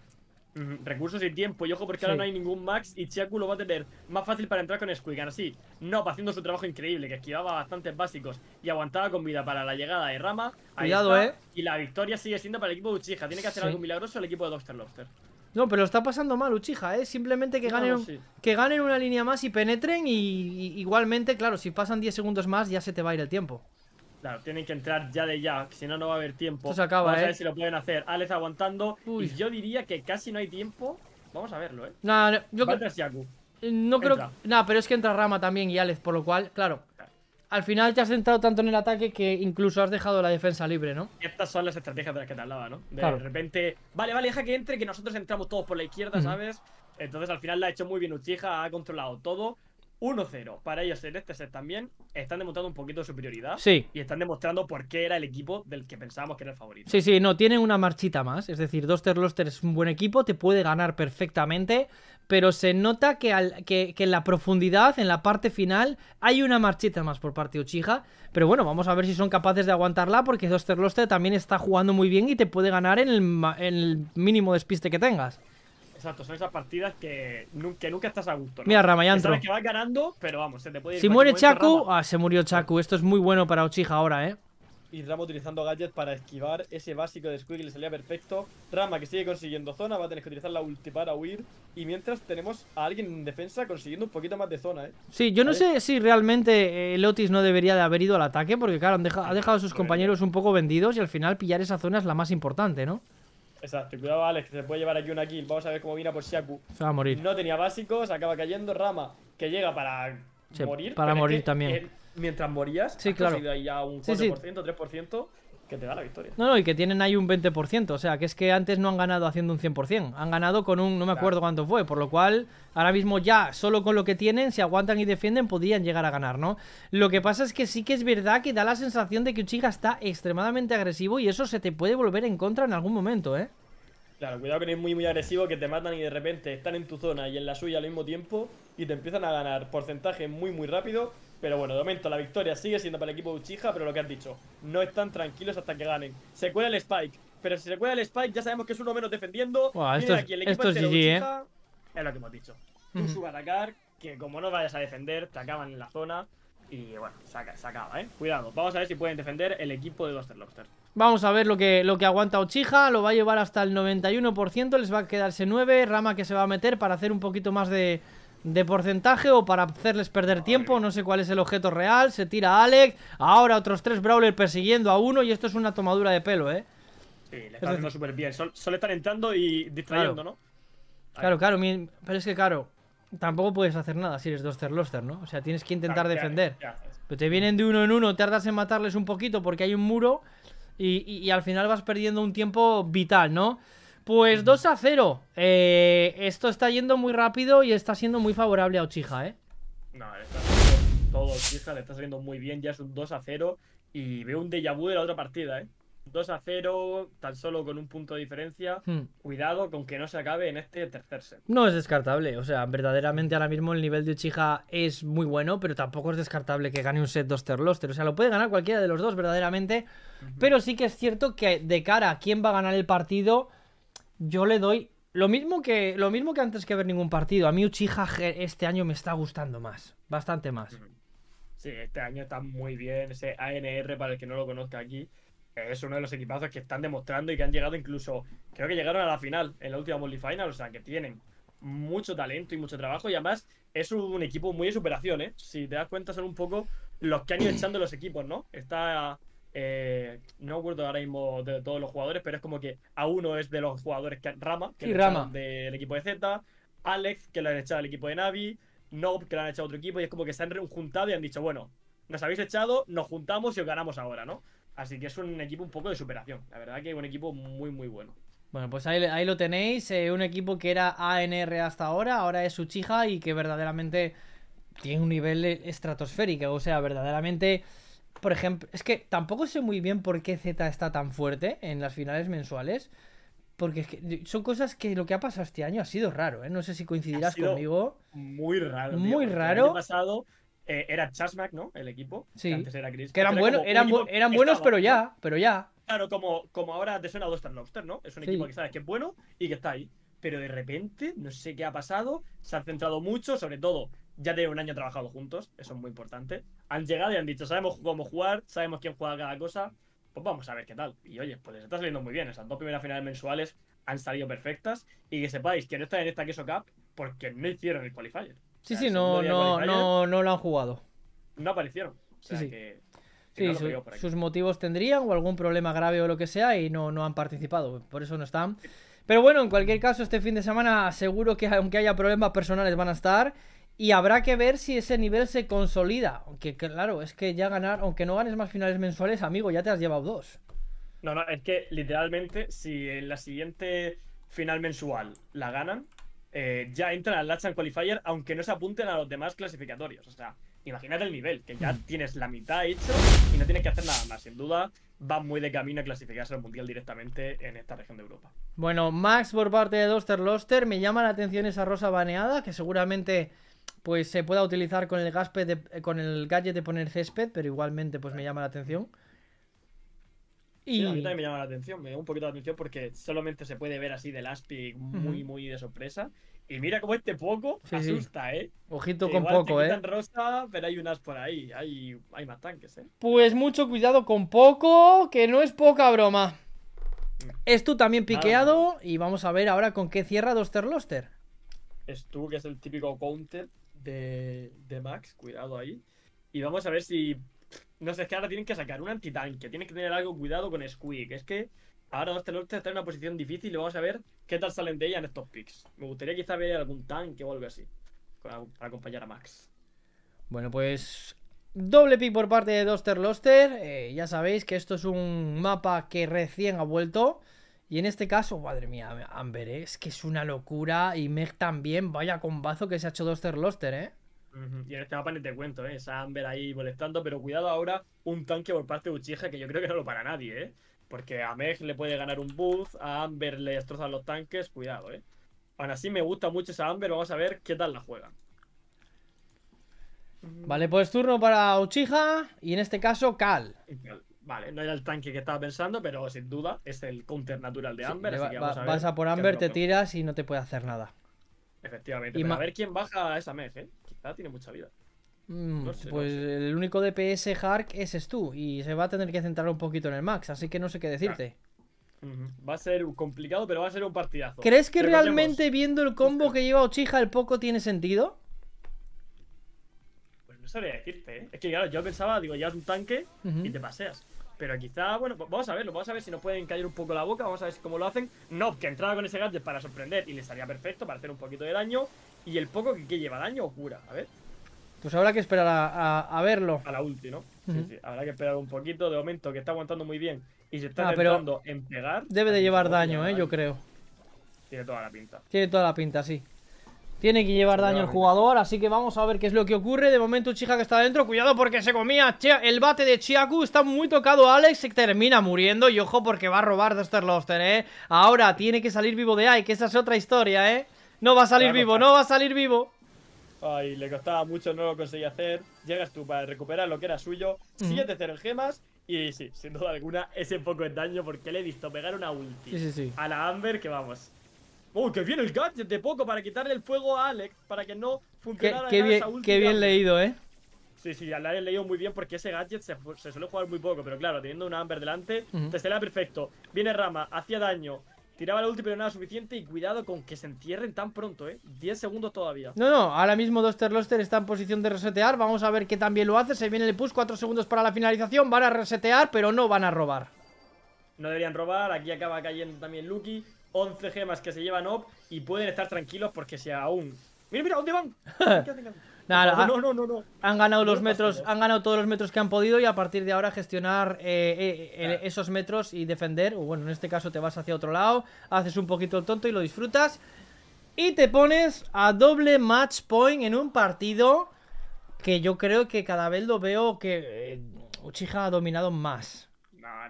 recursos y tiempo. Y ojo, porque ahora no hay ningún max y Chiaku lo va a tener más fácil para entrar con Squigan. Así, no, haciendo su trabajo increíble, que esquivaba bastantes básicos y aguantaba con vida para la llegada de Rama. Cuidado, eh. Y la victoria sigue siendo para el equipo de Uchiha. Tiene que hacer algo milagroso el equipo de Doctor Lobster. No, pero lo está pasando mal Uchiha, ¿eh? Simplemente que ganen, que ganen una línea más y penetren y, y igualmente, claro, si pasan 10 segundos más ya se te va a ir el tiempo. Claro, tienen que entrar ya de ya, si no, no va a haber tiempo. se acaba, Vamos a ver eh. si lo pueden hacer. Alex aguantando. Y yo diría que casi no hay tiempo. Vamos a verlo, ¿eh? No, no, yo creo... Eh, no creo... nada pero es que entra Rama también y Alex, por lo cual, claro. Al final te has centrado tanto en el ataque que incluso has dejado la defensa libre, ¿no? Estas son las estrategias de las que te hablaba, ¿no? De repente... Vale, vale, deja que entre, que nosotros entramos todos por la izquierda, ¿sabes? Entonces al final la ha hecho muy bien Uchiha, ha controlado todo 1-0 para ellos en este set también. Están demostrando un poquito de superioridad. Sí. Y están demostrando por qué era el equipo del que pensábamos que era el favorito. Sí, sí, no, tienen una marchita más. Es decir, Doster Loster es un buen equipo, te puede ganar perfectamente. Pero se nota que, en la profundidad, en la parte final, hay una marchita más por parte de Uchiha. Pero bueno, vamos a ver si son capaces de aguantarla. Porque Doster Loster también está jugando muy bien y te puede ganar en el, en el mínimo despiste que tengas. Exacto, son esas partidas que, nunca estás a gusto. ¿no? Mira, Ramayantro. Sabes que vas ganando, pero vamos, se te puede ir Si muere Chaku, ah, se murió Chaku. Esto es muy bueno para Ochija ahora, ¿eh? Y Rama utilizando gadget para esquivar ese básico de y le salía perfecto. Rama que sigue consiguiendo zona, va a tener que utilizar la ulti para huir. Y mientras tenemos a alguien en defensa consiguiendo un poquito más de zona, ¿eh? Sí, yo no sé si realmente eh, el no debería de haber ido al ataque, porque claro, ha dejado a sus compañeros un poco vendidos y al final pillar esa zona es la más importante, ¿no? Exacto, cuidado Alex, que se puede llevar aquí una kill. Vamos a ver cómo viene por Shaku. Se va a morir. No tenía básicos, acaba cayendo Rama, que llega para morir. Para morir también. Eh, mientras morías, sí, claro. ahí ya un 4%, sí, 3% que te da la victoria. No, no, y que tienen ahí un 20%, o sea, que es que antes no han ganado haciendo un 100%, han ganado con un, no me acuerdo cuánto fue, por lo cual ahora mismo ya, solo con lo que tienen, si aguantan y defienden, podían llegar a ganar, ¿no? Lo que pasa es que sí que es verdad que da la sensación de que Uchiha está extremadamente agresivo y eso se te puede volver en contra en algún momento, ¿eh? Claro, cuidado que es muy, muy agresivo, que te matan y de repente están en tu zona y en la suya al mismo tiempo y te empiezan a ganar porcentaje muy muy rápido. Pero bueno, de momento la victoria sigue siendo para el equipo de Uchiha, pero lo que has dicho, no están tranquilos hasta que ganen. Se cuela el Spike, pero si se cuela el Spike ya sabemos que es uno menos defendiendo. esto aquí, el este ¿eh? Es lo que hemos dicho. Tú suba a atacar, que como no vayas a defender, te acaban en la zona. Y bueno, se, acaba, ¿eh? Cuidado, vamos a ver si pueden defender el equipo de Buster Lobster. Vamos a ver lo que, lo que aguanta Uchija. lo va a llevar hasta el 91%, les va a quedarse 9, Rama que se va a meter para hacer un poquito más de, de porcentaje o para hacerles perder tiempo, no sé cuál es el objeto real, se tira Alex, ahora otros tres Brawlers persiguiendo a uno y esto es una tomadura de pelo, ¿eh? Sí, le están haciendo súper bien, solo, están entrando y distrayendo, ¿no? Claro, claro, pero es que claro, tampoco puedes hacer nada si eres dos Loster, ¿no? O sea, tienes que intentar defender. Pero te vienen de uno en uno, tardas en matarles un poquito porque hay un muro y, y al final vas perdiendo un tiempo vital, ¿no? Pues 2 a 0. Eh, esto está yendo muy rápido y está siendo muy favorable a Ochija, ¿eh? No, le está saliendo todo Ochija, le está saliendo muy bien. Ya es un 2 a 0. Y veo un déjà vu de la otra partida, ¿eh? 2 a 0, tan solo con un punto de diferencia. Hmm. Cuidado con que no se acabe en este tercer set. No es descartable. O sea, verdaderamente ahora mismo el nivel de Ochija es muy bueno, pero tampoco es descartable que gane un set 2 terloster. O sea, lo puede ganar cualquiera de los dos, verdaderamente. Pero sí que es cierto que de cara a quién va a ganar el partido yo le doy lo mismo que lo mismo que antes que ver ningún partido. A mí Uchiha este año me está gustando más, bastante más. Sí, este año está muy bien. Ese ANR, para el que no lo conozca aquí, es uno de los equipazos que están demostrando y que han llegado incluso, creo que llegaron a la final, en la última multifinal. Final, o sea, que tienen mucho talento y mucho trabajo y además es un equipo muy de superación, ¿eh? Si te das cuenta son un poco los que han ido echando los equipos, ¿no? Está eh, no acuerdo ahora mismo de todos los jugadores, pero es como que a uno es de los jugadores que Rama, que Rama. del equipo de Z, Alex, que lo han echado al equipo de Navi, Nob, que lo han echado a otro equipo, y es como que se han juntado y han dicho, bueno, nos habéis echado, nos juntamos y os ganamos ahora, ¿no? Así que es un equipo un poco de superación. La verdad que es un equipo muy, muy bueno. Bueno, pues ahí, lo tenéis. Eh, un equipo que era ANR hasta ahora, ahora es Uchiha y que verdaderamente tiene un nivel estratosférico. O sea, verdaderamente por ejemplo, es que tampoco sé muy bien por qué Z está tan fuerte en las finales mensuales. Porque son cosas que lo que ha pasado este año ha sido raro, ¿eh? No sé si coincidirás conmigo. Muy raro. muy raro. El año pasado eh, era Chasmac, ¿no? El equipo. Sí. antes era Chris. Que eran, eran, buenos, pero ya. Pero ya. Claro, como, como ahora te suena a Lobster, ¿no? Es un equipo que sabes que es bueno y que está ahí. Pero de repente, no sé qué ha pasado, se ha centrado mucho, sobre todo ya tienen un año trabajado juntos, eso es muy importante. Han llegado y han dicho, sabemos cómo jugar, sabemos quién juega cada cosa, pues vamos a ver qué tal. Y oye, pues les está saliendo muy bien, esas dos primeras finales mensuales han salido perfectas y que sepáis que no están en esta queso cup porque no hicieron el qualifier. Sí, sí, no, no, no, no lo han jugado. No aparecieron. O sí, sí. Que, sus motivos tendrían o algún problema grave o lo que sea y no, no han participado, por eso no están. Pero bueno, en cualquier caso, este fin de semana seguro que aunque haya problemas personales van a estar. Y habrá que ver si ese nivel se consolida. Aunque claro, es que ya ganar, aunque no ganes más finales mensuales, amigo, ya te has llevado dos. No, no, es que literalmente, si en la siguiente final mensual la ganan, eh, ya entran al Latchan Qualifier, aunque no se apunten a los demás clasificatorios. O sea, imagínate el nivel, que ya tienes la mitad hecho y no tienes que hacer nada más. Sin duda, va muy de camino a clasificarse al Mundial directamente en esta región de Europa. Bueno, Max por parte de Doster Loster, me llama la atención esa rosa baneada, que seguramente pues se pueda utilizar con el, de, eh, con el gadget de poner césped, pero igualmente pues me llama la atención. Y... a mí también me llama la atención, me da un poquito de atención porque solamente se puede ver así del Aspic muy, muy de sorpresa. Y mira cómo este poco asusta, ¿eh? Ojito con poco, te ¿eh? rosa, pero hay unas por ahí, hay, hay más tanques, ¿eh? Pues mucho cuidado con poco, que no es poca broma. Mm. Es tú también piqueado y vamos a ver ahora con qué cierra Doster Loster. Es tú, que es el típico counter de, Max, cuidado ahí. Y vamos a ver si. No sé, es que ahora tienen que sacar un antitanque, tienen que tener algo cuidado con Squeak. Es que ahora Duster está en una posición difícil y vamos a ver qué tal salen de ella en estos picks. Me gustaría quizá ver algún tanque que algo así para, acompañar a Max. Bueno, pues Doble pick por parte de Doster Loster. Eh, ya sabéis que esto es un mapa que recién ha vuelto. Y en este caso, madre mía, Amber, ¿eh? es que es una locura. Y Meg también, vaya combazo que se ha hecho dos Luster, ¿eh? Y en este mapa ni te cuento, ¿eh? Esa Amber ahí molestando, pero cuidado ahora, un tanque por parte de Uchija, que yo creo que no lo para nadie, ¿eh? Porque a Meg le puede ganar un buff, a Amber le destrozan los tanques, cuidado, ¿eh? Aún así me gusta mucho esa Amber, vamos a ver qué tal la juega. Vale, pues turno para Uchiha y en este caso Cal. Vale, no era el tanque que estaba pensando, pero sin duda es el counter natural de Amber. así que vamos a ver vas a por Amber, te tiras y no te puede hacer nada. Efectivamente. Y a ver quién baja a esa mes, ¿eh? Quizá tiene mucha vida. Mm, pues el único DPS Hark ese es tú y se va a tener que centrar un poquito en el max, así que no sé qué decirte. Va a ser complicado, pero va a ser un partidazo. ¿Crees que realmente viendo el combo que lleva Ochija el poco tiene sentido? Pues no sabría decirte, ¿eh? Es que claro, yo pensaba, digo, ya es un tanque y te paseas. Pero quizá, bueno, vamos a verlo, vamos a ver si nos pueden caer un poco la boca, vamos a ver cómo lo hacen. No, que entraba con ese gadget para sorprender y le salía perfecto para hacer un poquito de daño. Y el poco que, lleva daño oscura cura, a ver. Pues habrá que esperar a, verlo. A la ulti, ¿no? Sí, sí, habrá que esperar un poquito. De momento, que está aguantando muy bien y se está ah, intentando en pegar. Debe de llevar daño, ¿eh? Yo creo. Tiene toda la pinta. Tiene toda la pinta, sí. Tiene que llevar daño el jugador, así que vamos a ver qué es lo que ocurre. De momento Chija que está dentro, cuidado porque se comía el bate de Chiaku, está muy tocado Alex, se termina muriendo y ojo porque va a robar Duster Lobster, ¿eh? Ahora tiene que salir vivo de ahí, que esa es otra historia, ¿eh? No va a salir vivo, no va a salir vivo. Ay, le costaba mucho, no lo conseguía hacer. Llegas tú para recuperar lo que era suyo. 7-0 gemas. Y sí, sin duda alguna, ese poco es daño porque le he visto pegar una ulti a la Amber que vamos. ¡Oh! que viene el gadget de poco para quitarle el fuego a Alex, para que no funcionara qué, bien, última. Qué bien leído, ¿eh? Sí, sí, la he leído muy bien porque ese gadget se, suele jugar muy poco, pero claro, teniendo una Amber delante, te sale perfecto. Viene Rama, hacía daño, tiraba la ulti pero nada suficiente y cuidado con que se entierren tan pronto, ¿eh? 10 segundos todavía. No, no, ahora mismo Duster está en posición de resetear, vamos a ver qué también lo hace, se viene el push, 4 segundos para la finalización, van a resetear pero no van a robar. No deberían robar, aquí acaba cayendo también Lucky 11 gemas que se llevan up y pueden estar tranquilos porque si aún. Mira, mira, ¿dónde van? [laughs] Nada, no, ah, no, no, no, Han ganado los metros, han ganado todos los metros que han podido y a partir de ahora gestionar eh, eh, eh, esos metros y defender. O bueno, en este caso te vas hacia otro lado, haces un poquito el tonto y lo disfrutas. Y te pones a doble match point en un partido que yo creo que cada vez lo veo que Uchija ha dominado más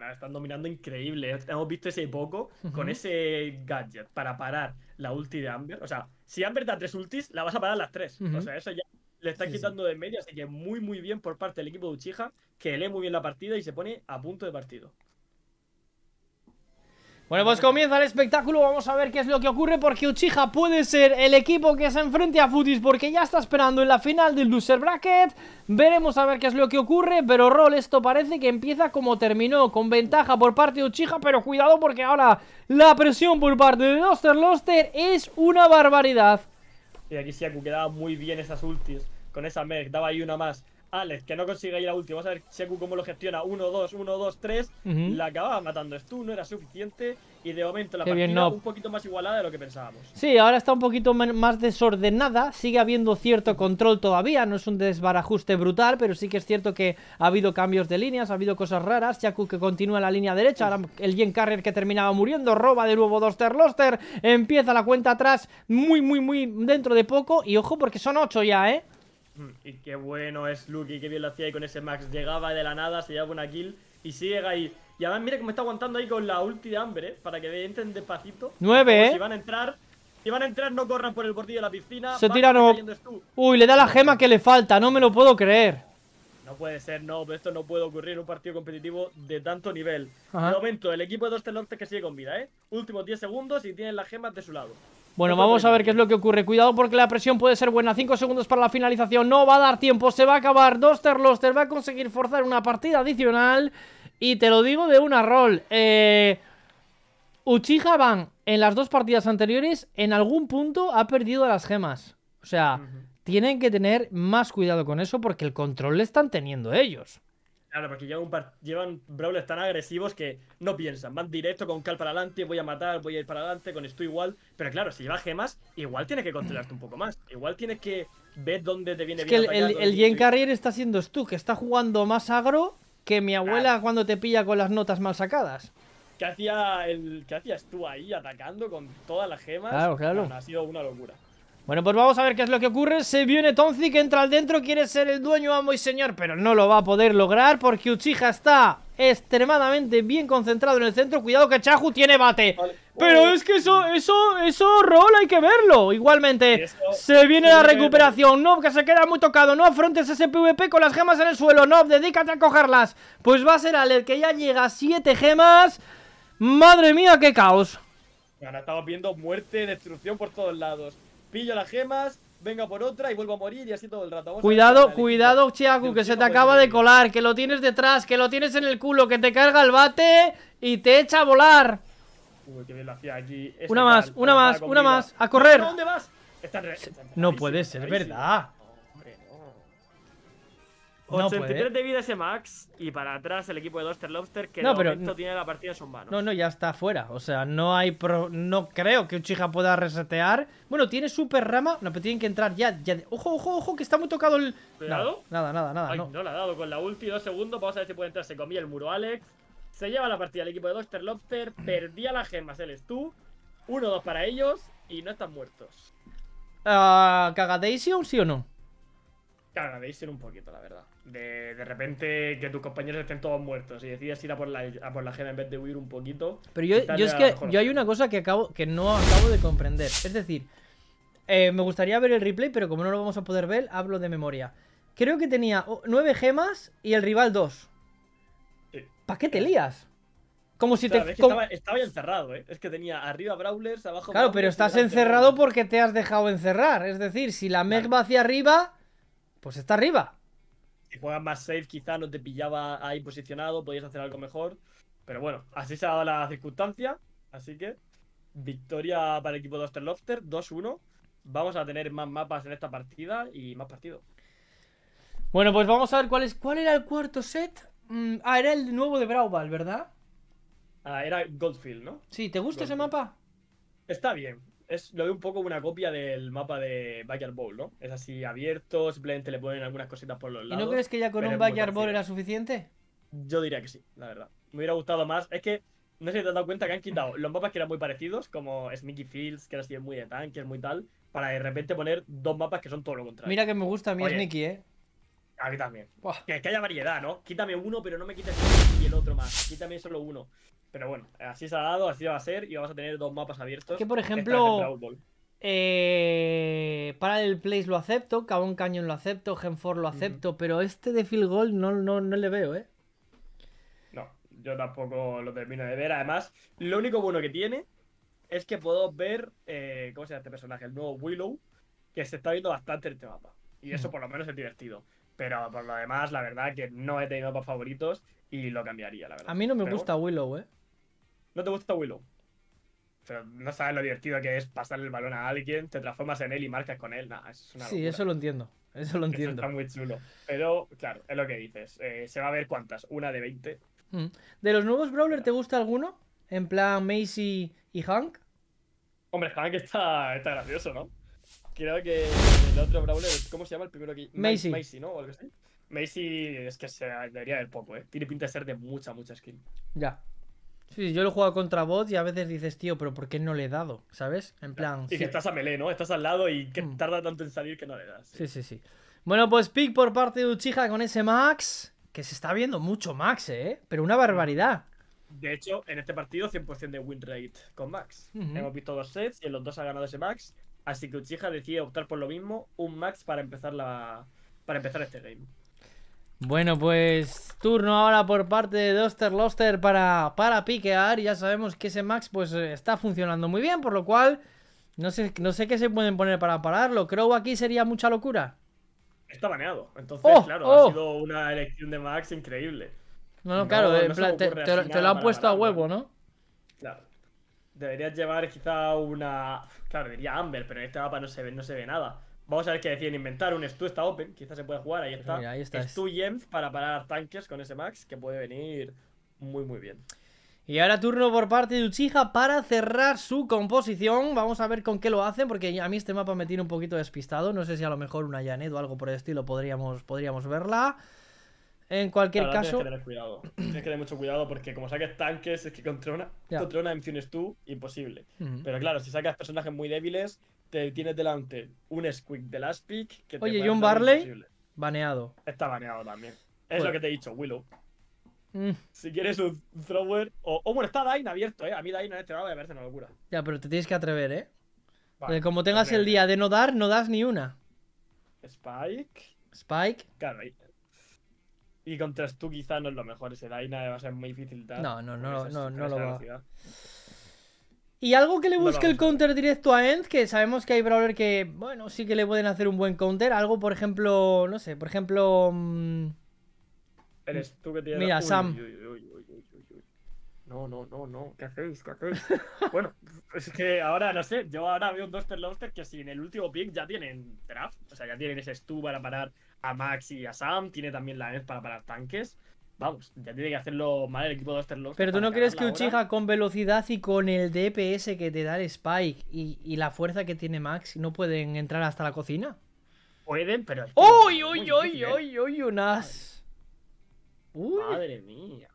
están dominando increíble. Hemos visto ese Poco con ese gadget para parar la ulti de Amber. O sea, si Amber da tres ultis, la vas a parar las tres. O sea, eso ya le está quitando de medio, así que muy, muy bien por parte del equipo de Uchiha, que lee muy bien la partida y se pone a punto de partido. Bueno, pues comienza el espectáculo, vamos a ver qué es lo que ocurre porque Uchiha puede ser el equipo que se enfrente a Futis porque ya está esperando en la final del Loser Bracket. Veremos a ver qué es lo que ocurre, pero Roll esto parece que empieza como terminó, con ventaja por parte de Uchiha, pero cuidado porque ahora la presión por parte de Loster Loster es una barbaridad. Y aquí Siaku quedaba muy bien esas ultis, con esa Meg, daba ahí una más. Alex, que no consigue ir a último, vamos a ver Sheku cómo lo gestiona, 1-2, 1-2, 3, la acababa matando Stu, no era suficiente, y de momento la partida un poquito más igualada de lo que pensábamos. Sí, ahora está un poquito más desordenada, sigue habiendo cierto control todavía, no es un desbarajuste brutal, pero sí que es cierto que ha habido cambios de líneas, ha habido cosas raras, Sheku que continúa en la línea derecha, ahora el Jen Carrier que terminaba muriendo, roba de nuevo Doster Loster, empieza la cuenta atrás muy, muy, muy dentro de poco, y ojo porque son 8 ya, ¿eh? Y qué bueno es Lucky, qué bien lo hacía ahí con ese Max. Llegaba de la nada, se llevaba una kill y sigue ahí. Y además, mira cómo está aguantando ahí con la ulti de hambre, eh, para que entren despacito. 9, ¿eh? Si van a entrar, si van a entrar, no corran por el bordillo de la piscina. Se tira, no. Uy, le da la gema que le falta, no me lo puedo creer. No puede ser, no, pero esto no puede ocurrir en un partido competitivo de tanto nivel. momento, el equipo de dos norte que sigue con vida, ¿eh? Últimos 10 segundos y tienen las gemas de su lado. Bueno, vamos a ver qué es lo que ocurre. Cuidado porque la presión puede ser buena. 5 segundos para la finalización. No va a dar tiempo. Se va a acabar. Doster Loster va a conseguir forzar una partida adicional. Y te lo digo de una rol. Eh, Uchiha Van, en las dos partidas anteriores, en algún punto ha perdido las gemas. O sea, tienen que tener más cuidado con eso porque el control le están teniendo ellos. Claro, porque llevan, un brawlers tan agresivos que no piensan. Van directo con Cal para adelante, voy a matar, voy a ir para adelante, con esto igual. Pero claro, si lleva gemas, igual tienes que controlarte un poco más. Igual tienes que ver dónde te viene bien. el, el, el Carrier está siendo tú, que está jugando más agro que mi abuela cuando te pilla con las notas mal sacadas. ¿Qué, hacía el... hacías tú ahí atacando con todas las gemas? Claro, claro. ha sido una locura. Bueno, pues vamos a ver qué es lo que ocurre. Se viene Tonzi que entra al dentro, quiere ser el dueño, amo y señor, pero no lo va a poder lograr porque Uchiha está extremadamente bien concentrado en el centro. Cuidado que Chahu tiene bate. Pero es que eso, eso, eso, rol hay que verlo. Igualmente, se viene la recuperación. No, que se queda muy tocado. No afrontes ese PvP con las gemas en el suelo. No, dedícate a cogerlas. Pues va a ser Ale, que ya llega siete 7 gemas. Madre mía, qué caos. estamos viendo muerte, destrucción por todos lados pillo las gemas, venga por otra y vuelvo a morir y así todo el rato. cuidado, cuidado, Chiaku, que se te acaba de colar, que lo tienes detrás, que lo tienes en el culo, que te carga el bate y te echa a volar. Este una más, una más, una más. A correr. no puede ser verdad. 83 pues. de vida ese Max y para atrás el equipo de Doster Lobster que no, de momento tiene la partida en sus No, no, ya está fuera. O sea, no hay pro, no creo que Uchiha pueda resetear. Bueno, tiene super rama, no, pero tienen que entrar ya, ya. Ojo, ojo, ojo, que está muy tocado el. Nada, nada, nada. no. no la ha dado con la ulti, dos segundos. Vamos a ver si puede entrar. Se comía el muro Alex. Se lleva la partida el equipo de Doster Lobster. [clears throat] Perdía la gemas, él es tú. Uno, dos para ellos y no están muertos. Uh, ah, cagadation, sí o no? Te ser un poquito, la verdad. De, repente que tus compañeros estén todos muertos y decías ir a por la, a en vez de huir un poquito. Pero yo, es que yo hay una cosa que, acabo, que no acabo de comprender. Es decir, eh, me gustaría ver el replay, pero como no lo vamos a poder ver, hablo de memoria. Creo que tenía nueve gemas y el rival 2. ¿Para qué te lías? Como si te. estaba, estaba, encerrado, ¿eh? Es que tenía arriba Brawlers, abajo. Claro, pero estás encerrado porque te has dejado encerrar. Es decir, si la Meg va hacia arriba, pues está arriba. Si juegas más safe, quizás no te pillaba ahí posicionado, podías hacer algo mejor. Pero bueno, así se ha dado la circunstancia. Así que victoria para el equipo de Osterlofter, 2-1. Vamos a tener más mapas en esta partida y más partidos. Bueno, pues vamos a ver cuál es. ¿Cuál era el cuarto set? Mm, ah, era el nuevo de Braubal, ¿verdad? Ah, era Goldfield, ¿no? Sí, ¿te gusta ese mapa? Está bien es, lo veo un poco una copia del mapa de Backyard Bowl, ¿no? Es así abierto, simplemente le ponen algunas cositas por los lados. ¿Y no crees que ya con un Backyard Bowl era suficiente? Yo diría que sí, la verdad. Me hubiera gustado más. Es que no sé si te has dado cuenta que han quitado los mapas que eran muy parecidos, como Sneaky Fields, que era así muy de es muy tal, para de repente poner dos mapas que son todo lo contrario. Mira que me gusta a mí ¿eh? A mí también. Que, que, haya variedad, ¿no? Quítame uno, pero no me quites el el otro más. Quítame solo uno. Pero bueno, así se ha dado, así va a ser y vamos a tener dos mapas abiertos. Que por ejemplo, eh, para el Place lo acepto, Cabón Cañón lo acepto, Genfor lo acepto, pero este de Field goal no, no, no le veo, ¿eh? No, yo tampoco lo termino de ver. Además, lo único bueno que tiene es que puedo ver, eh, ¿cómo se llama este personaje? El nuevo Willow, que se está viendo bastante en este mapa. Y eso mm. por lo menos es divertido. Pero por lo demás, la verdad que no he tenido mapas favoritos y lo cambiaría, la verdad. A mí no me gusta Willow, ¿eh? No te gusta Willow. Pero no sabes lo divertido que es pasarle el balón a alguien, te transformas en él y marcas con él. es una sí, eso lo entiendo. Eso lo entiendo. está muy chulo. Pero, claro, es lo que dices. Eh, se va a ver cuántas. Una de 20. Mm. ¿De los nuevos Brawler te gusta alguno? En plan Macy y Hank. Hombre, Hank está, está gracioso, ¿no? Creo que el otro Brawler, ¿cómo se llama el primero que Macy. Macy, ¿no? O Macy es que se debería del poco, ¿eh? Tiene pinta de ser de mucha, mucha skin. Ya. Sí, yo lo he jugado contra bots y a veces dices, tío, pero ¿por qué no le he dado? ¿Sabes? En plan. Y sí, que estás a melee, ¿no? Estás al lado y que mm. tarda tanto en salir que no le das. Sí, sí, sí. Bueno, pues pick por parte de Uchiha con ese Max. Que se está viendo mucho Max, ¿eh? Pero una barbaridad. Mm. De hecho, en este partido 100% de win rate con Max. Hemos visto dos sets y en los dos ha ganado ese Max. Así que Uchiha decide optar por lo mismo, un Max para empezar la para empezar este game. Bueno, pues turno ahora por parte de Duster Loster para, piquear. ya sabemos que ese Max pues eh, está funcionando muy bien, por lo cual no sé, no sé qué se pueden poner para pararlo. Crow aquí sería mucha locura. Está baneado, entonces oh, claro, ha oh. sido una elección de Max increíble. No, claro, te, lo han puesto a huevo, ¿no? Claro. Deberías llevar quizá una... Claro, diría Amber, pero en este mapa no no se ve nada Vamos a ver qué deciden inventar. Un Stu está open, quizás se puede jugar. Ahí pues está. ahí está Stu para parar tanques con ese max, que puede venir muy, muy bien. Y ahora turno por parte de Uchiha para cerrar su composición. Vamos a ver con qué lo hacen, porque a mí este mapa me tiene un poquito despistado. No sé si a lo mejor una Janet o algo por el estilo podríamos, podríamos verla. En cualquier caso... Tienes que tener cuidado. tienes que tener mucho cuidado porque como saques tanques, es que controla una, en Stu, tú, imposible. Pero claro, si sacas personajes muy débiles, te tienes delante un Squeak de Last Pick. Oye, y un Barley, baneado. Está baneado también. Es pues lo que te he dicho, Willow. Mm. Si quieres un thrower. O, oh, bueno, está Dain abierto, eh. A mí Dain en este lado a parece una locura. Ya, pero te tienes que atrever, eh. como tengas el día de no dar, no das ni una. Spike. Spike. Claro, y, y contra tú quizá no es lo mejor. Ese Daina va a ser muy difícil dar. No, no, no, no, no, lo va. Y algo que le busque el counter directo a End, que sabemos que hay brawler que, bueno, sí que le pueden hacer un buen counter. Algo, por ejemplo, no sé, por ejemplo... Mm, que Mira, Sam. no, no, no, no. ¿Qué hacéis? ¿Qué hacéis? [laughs] bueno, es que ahora, no sé, yo ahora veo un Duster Lobster que si en el último pick ya tienen draft, o sea, ya tienen ese Stu para parar a Max y a Sam, tiene también la End para parar tanques. Vamos, ya tiene que hacerlo mal el equipo de Osterlock. Pero tú no crees que Uchiha con velocidad y con el DPS que te da el Spike y, la fuerza que tiene Max no pueden entrar hasta la cocina. Pueden, pero... ¡Uy, uy, ¿eh? uy, uy, uy, unas! Madre mía.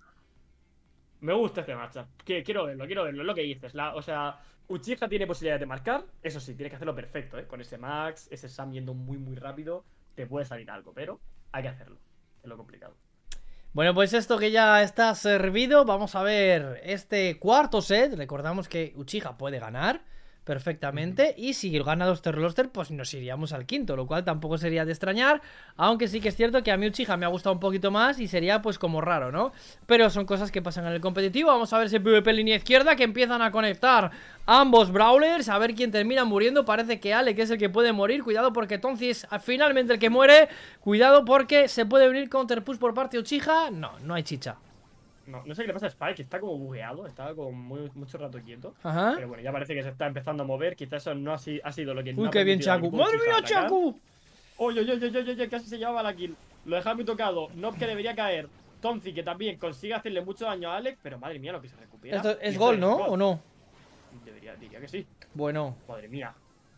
Me gusta este matchup. Quiero verlo, quiero verlo. Es lo que dices. o sea, Uchiha tiene posibilidad de marcar. Eso sí, tiene que hacerlo perfecto, ¿eh? Con ese Max, ese Sam yendo muy, muy rápido, te puede salir algo, pero hay que hacerlo. Es lo complicado. Bueno, pues esto que ya está servido, vamos a ver este cuarto set. Recordamos que Uchiha puede ganar perfectamente. Y si gana Duster Roster, pues nos iríamos al quinto, lo cual tampoco sería de extrañar. Aunque sí que es cierto que a mí Uchiha me ha gustado un poquito más y sería pues como raro, ¿no? Pero son cosas que pasan en el competitivo. Vamos a ver ese PvP línea izquierda que empiezan a conectar ambos Brawlers. A ver quién termina muriendo. Parece que Alec es el que puede morir. Cuidado porque entonces es ah, finalmente el que muere. Cuidado porque se puede venir counter push por parte de Uchiha. No, no hay chicha. No, no sé qué le pasa a Spike, está como bugueado, estaba como muy, mucho rato quieto. Ajá. Pero bueno, ya parece que se está empezando a mover, quizás eso no ha, ha sido lo que... Uy, qué bien Chaku. ¡Madre mía, Chaku! Oye, oye, oye, oye, oye, casi se llevaba la kill. Lo dejaba muy tocado, Nob que debería caer. Tonzi que también consigue hacerle mucho daño a Alex, pero madre mía lo que se recupera. es gol, ¿no? ¿O no? Debería, diría que sí. Bueno. Madre mía.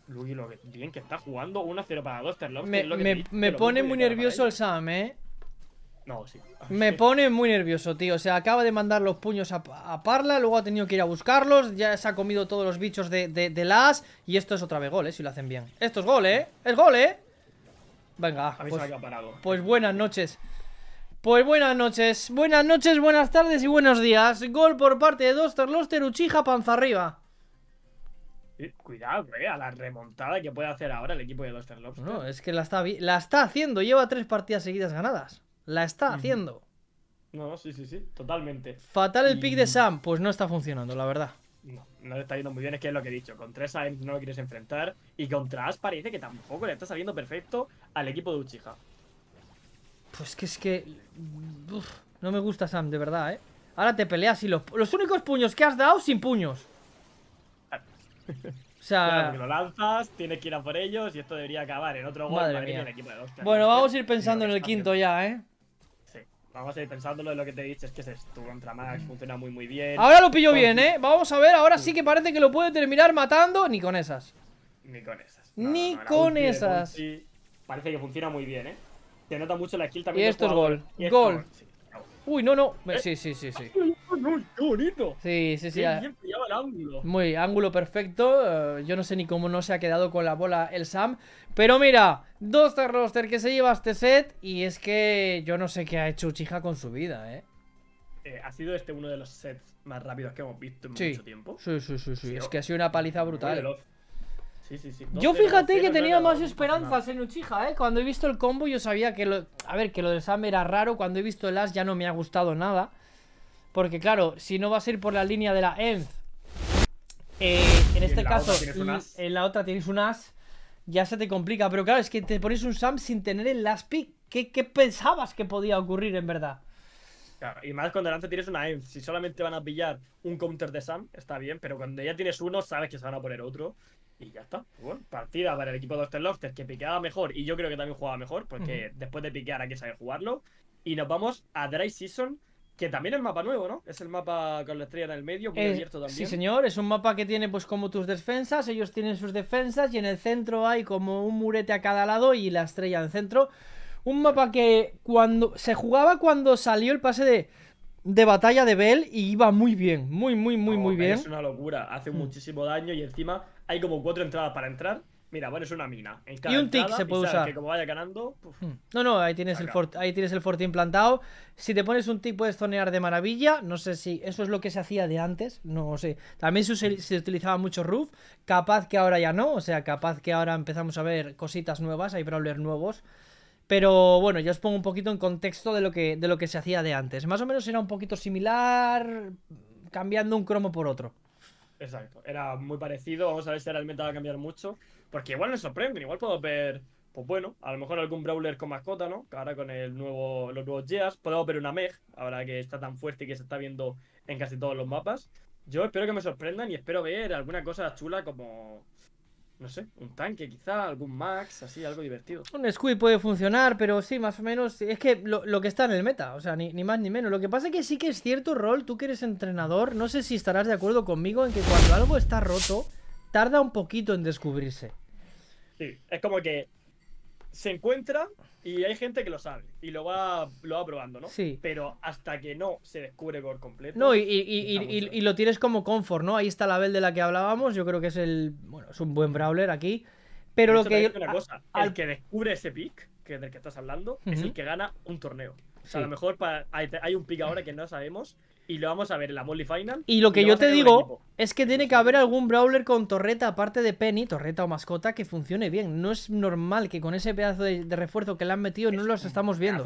Luis, lo que, bien que está jugando 1-0 para dos Me, me, me pone muy nervioso el Sam, ¿eh? No, ah, Me pone muy nervioso, tío. O sea, acaba de mandar los puños a, Parla, luego ha tenido que ir a buscarlos, ya se ha comido todos los bichos de, las. Y esto es otra vez gol, eh, si lo hacen bien. Esto es gol, ¿eh? Es gol, ¿eh? Venga, pues, pues buenas noches. Pues buenas noches, buenas noches, buenas tardes y buenos días. Gol por parte de Doster Loster, Uchija, panza arriba. Cuidado, a la remontada que puede hacer ahora el equipo de Doster No, es que la está haciendo, lleva tres partidas seguidas ganadas. La está haciendo. No, sí, sí, sí, totalmente. Fatal el pick de Sam, pues no está funcionando, la verdad. No, no le está yendo muy bien, es que es lo que he dicho. Contra esa no lo quieres enfrentar. Y contra As parece que tampoco le está saliendo perfecto al equipo de Uchiha. Pues que es que. no me gusta Sam, de verdad, eh. Ahora te peleas y los, los únicos puños que has dado sin puños. Ah. O sea. lo lanzas, tienes que ir a por ellos y esto debería acabar en otro gol. bueno, vamos a ir pensando en el quinto ya, eh. Vamos a ir pensándolo de lo que te he dicho, es que es tu contra Max funciona muy muy bien. Ahora lo pillo bien, ¿eh? Vamos a ver, ahora sí que parece que lo puede terminar matando, ni con esas. Ni con esas. ni con esas. parece que funciona muy bien, ¿eh? Se nota mucho la skill también. Y esto es gol. gol. Uy, no, no. Eh. Sí, sí, sí, sí qué bonito. Sí, sí, sí. Muy, ángulo perfecto. Eh, yo no sé ni cómo no se ha quedado con la bola el Sam. Pero mira, dos roster que se lleva este set. Y es que yo no sé qué ha hecho Uchiha con su vida, ¿eh? eh ha sido este uno de los sets más rápidos que hemos visto en mucho tiempo. Sí, sí, sí, sí. es que ha sido una paliza brutal. Sí, sí, sí. Yo fíjate que tenía más esperanzas en Uchiha, ¿eh? Cuando he visto el combo yo sabía que lo... A ver, que lo del Sam era raro. Cuando he visto el Ash ya no me ha gustado nada. Porque claro, si no vas a ir por la línea de la Enf. Eh, en este caso, en la otra tienes un as, ya se te complica. Pero claro, es que te pones un SAM sin tener el last pick. ¿Qué, pensabas que podía ocurrir en verdad? Claro, y más cuando delante tienes una ENF. Si solamente van a pillar un counter de Sam, está bien, pero cuando ya tienes uno, sabes que se van a poner otro. Y ya está. partida para el equipo de Oster Lobster que piqueaba mejor y yo creo que también jugaba mejor, porque después de piquear hay que saber jugarlo. Y nos vamos a Dry Season que también es mapa nuevo, ¿no? Es el mapa con la estrella en el medio, muy es, eh, abierto también. Sí, señor, es un mapa que tiene pues como tus defensas, ellos tienen sus defensas y en el centro hay como un murete a cada lado y la estrella en el centro. Un mapa que cuando se jugaba cuando salió el pase de, batalla de Bell y iba muy bien, muy, muy, muy, oh, muy bien. Es una locura, hace mm. muchísimo daño y encima hay como cuatro entradas para entrar. Mira, pones una mina. y un tick se puede usar. Que como vaya ganando. Hmm. no, no, ahí tienes, el fort, ahí tienes el implantado. Si te pones un tick puedes zonear de maravilla. No sé si eso es lo que se hacía de antes. No sé. También se, utilizaba mucho roof. Capaz que ahora ya no. O sea, capaz que ahora empezamos a ver cositas nuevas. Hay brawlers nuevos. Pero bueno, ya os pongo un poquito en contexto de lo que, de lo que se hacía de antes. Más o menos era un poquito similar. Cambiando un cromo por otro. Exacto, era muy parecido. Vamos a ver si era el meta va a cambiar mucho. Porque igual me sorprenden, igual puedo ver, pues bueno, a lo mejor algún brawler con mascota, ¿no? Ahora con el nuevo, los nuevos Gears, podemos ver una Meg, ahora que está tan fuerte y que se está viendo en casi todos los mapas. Yo espero que me sorprendan y espero ver alguna cosa chula como no sé, un tanque quizá, algún max, así, algo divertido. Un squid puede funcionar, pero sí, más o menos, es que lo, que está en el meta, o sea, ni, ni, más ni menos. Lo que pasa es que sí que es cierto, Rol, tú que eres entrenador, no sé si estarás de acuerdo conmigo en que cuando algo está roto, tarda un poquito en descubrirse. Sí, es como que se encuentra y hay gente que lo sabe y lo va, lo probando, ¿no? Sí. Pero hasta que no se descubre por completo. No, y, lo tienes como confort, ¿no? Ahí está la Bell de la que hablábamos. Yo creo que es el. Bueno, es un buen brawler aquí. Pero lo que. cosa, a, al... El que descubre ese pick, que del que estás hablando, es el que gana un torneo. O sea, a lo mejor hay, hay, un pick ahora que no sabemos y lo vamos a ver en la Molly Final. Y lo que yo te digo es que tiene que haber algún brawler con torreta, aparte de Penny, torreta o mascota, que funcione bien. No es normal que con ese pedazo de, refuerzo que le han metido no los estamos viendo.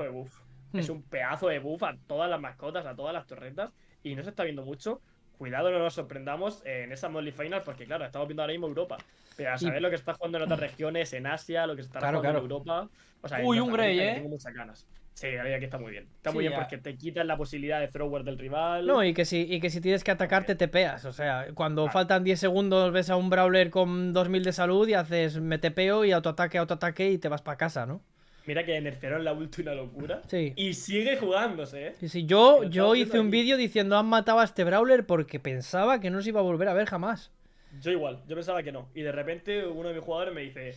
Hmm. Es un pedazo de buff a todas las mascotas, a todas las torretas. Y no se está viendo mucho. Cuidado, no nos sorprendamos en esa Molly Final, porque claro, estamos viendo ahora mismo Europa. Pero a saber lo que está jugando en otras regiones, en Asia, lo que se está jugando en Europa. O sea, Uy, un Grey, eh. Tengo muchas ganas. Sí, la que está muy bien. Está muy bien porque te quitas la posibilidad de thrower del rival. No, y que si, que si tienes que atacarte, te peas. O sea, cuando faltan 10 segundos ves a un Brawler con 2000 de salud y haces me tepeo y autoataque, autoataque y te vas para casa, ¿no? Mira que nerfearon la última una locura. Sí. Y sigue jugándose, ¿eh? Sí, sí. Yo, yo hice un vídeo diciendo han matado a este Brawler porque pensaba que no se iba a volver a ver jamás. Yo igual, yo pensaba que no. Y de repente uno de mis jugadores me dice,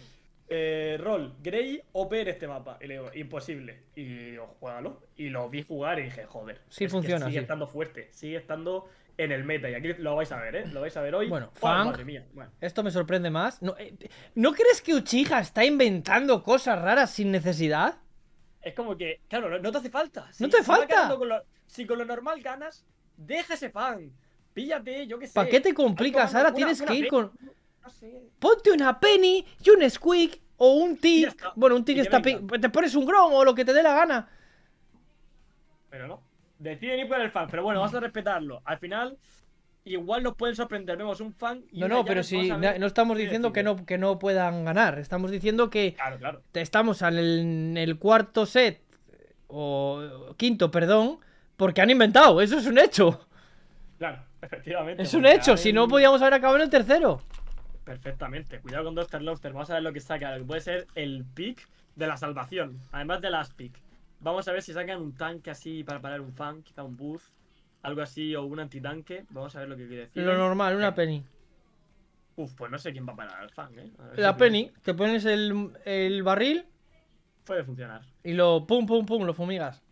eh, Roll, Grey, OP este mapa. Y le digo, imposible. Y digo, juégalo. Y lo vi jugar y dije, joder. Sí, funciona. Sigue estando fuerte, sigue estando en el meta. Y aquí lo vais a ver, ¿eh? Lo vais a ver hoy. Bueno, oh, mía. esto me sorprende más. Eh, ¿No, crees que Uchiha está inventando cosas raras sin necesidad? Es como que, claro, no, te hace falta. no te falta. si con lo normal ganas, deja ese fan. Píllate, yo qué sé. ¿Para qué te complicas? Ahora tienes que ir con. Ponte una penny y un squeak o un tick. Bueno, un tick está. Te pones un grom o lo que te dé la gana. Pero no. Deciden ir por el fan, pero bueno, vas a respetarlo. Al final, igual nos pueden sorprender. Vemos un fan. Y no, no, pero si no estamos diciendo que no, que no puedan ganar. Estamos diciendo que claro, claro. estamos en el cuarto set o quinto, perdón, porque han inventado. Eso es un hecho. Claro, efectivamente. Es un hecho. Si no, podíamos haber acabado en el tercero. Perfectamente. Cuidado con Doctor Lobster. Vamos a ver lo que saca. Lo que puede ser el pick de la salvación. Además de last pick. Vamos a ver si sacan un tanque así para parar un fan. Quizá un buff. Algo así. O un antitanque. Vamos a ver lo que quiere decir. Lo normal, una eh, penny. Uf, pues no sé quién va a parar al fan, ¿eh? La penny. Te pones el, barril. Puede funcionar. Y lo pum, pum, pum, lo fumigas.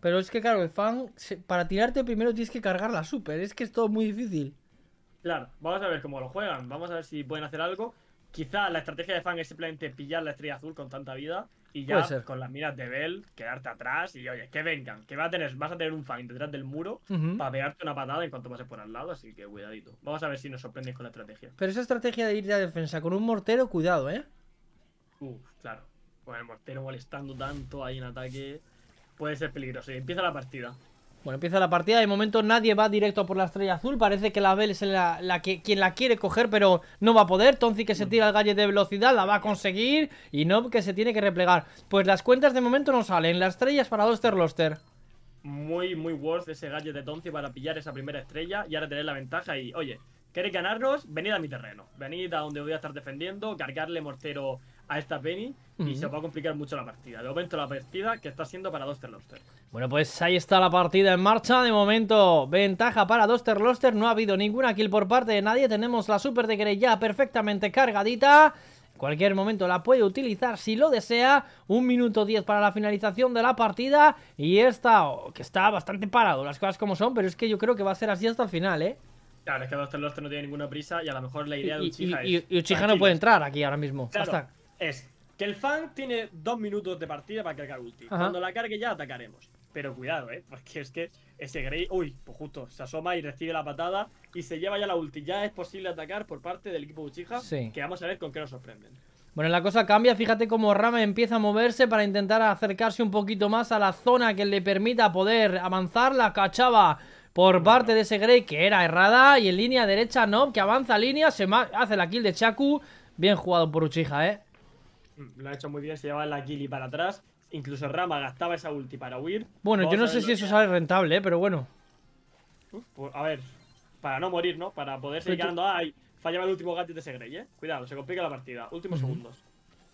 Pero es que, claro, el fan. Para tirarte primero tienes que cargar la super. Es que es todo muy difícil. Claro, vamos a ver cómo lo juegan, vamos a ver si pueden hacer algo. Quizá la estrategia de Fang es simplemente pillar la estrella azul con tanta vida y ya con las miras de Bell quedarte atrás y oye, que vengan, que va a tener, vas a tener un Fang detrás del muro para pegarte una patada en cuanto a por al lado, así que cuidadito. Vamos a ver si nos sorprendes con la estrategia. Pero esa estrategia de ir de defensa con un mortero, cuidado, ¿eh? claro. Con el mortero molestando tanto ahí en ataque puede ser peligroso. Y empieza la partida. Bueno, empieza la partida. De momento nadie va directo por la estrella azul. Parece que la Bell es la, que, quien la quiere coger, pero no va a poder. Tonzi que se tira al galle de velocidad, la va a conseguir. Y no que se tiene que replegar. Pues las cuentas de momento no salen. La estrella es para Doster Loster. Muy, muy worth ese galle de Tonzi para pillar esa primera estrella y ahora tener la ventaja. Y oye, ¿queréis ganarnos? Venid a mi terreno. Venid a donde voy a estar defendiendo, cargarle mortero a esta Penny y se va a complicar mucho la partida. De momento la partida que está siendo para Doster Loster. Bueno, pues ahí está la partida en marcha. De momento, ventaja para Doster Loster. No ha habido ninguna kill por parte de nadie. Tenemos la Super de Grey ya perfectamente cargadita. En cualquier momento la puede utilizar si lo desea. Un minuto 10 para la finalización de la partida. Y esta, oh, que está bastante parado, las cosas como son. Pero es que yo creo que va a ser así hasta el final, ¿eh? Claro, es que Doster Loster no tiene ninguna prisa y a lo mejor la idea de Uchiha es... Y no puede entrar aquí ahora mismo. Hasta que el fan tiene dos minutos de partida para cargar ulti. Cuando la cargue ya atacaremos. Pero cuidado, ¿eh? Porque es que ese Grey, uy, pues justo, se asoma y recibe la patada y se lleva ya la ulti. Ya es posible atacar por parte del equipo Uchiha, sí. que vamos a ver con qué nos sorprenden. Bueno, la cosa cambia, fíjate cómo Rama empieza a moverse para intentar acercarse un poquito más a la zona que le permita poder avanzar la cachaba por parte de ese Grey que era errada y en línea derecha no, que avanza línea, se hace la kill de Chaku, bien jugado por Uchija, ¿eh? Mm, lo ha hecho muy bien, se llevaba la Gilly para atrás. Incluso Rama gastaba esa ulti para huir. Bueno, yo no sé si eso sale rentable, ¿eh? pero bueno. Pues, a ver, para no morir, ¿no? Para poder seguir ganando. ¡Ay! Fallaba el último gadget de ese Grey, ¿eh? Cuidado, se complica la partida. Últimos segundos.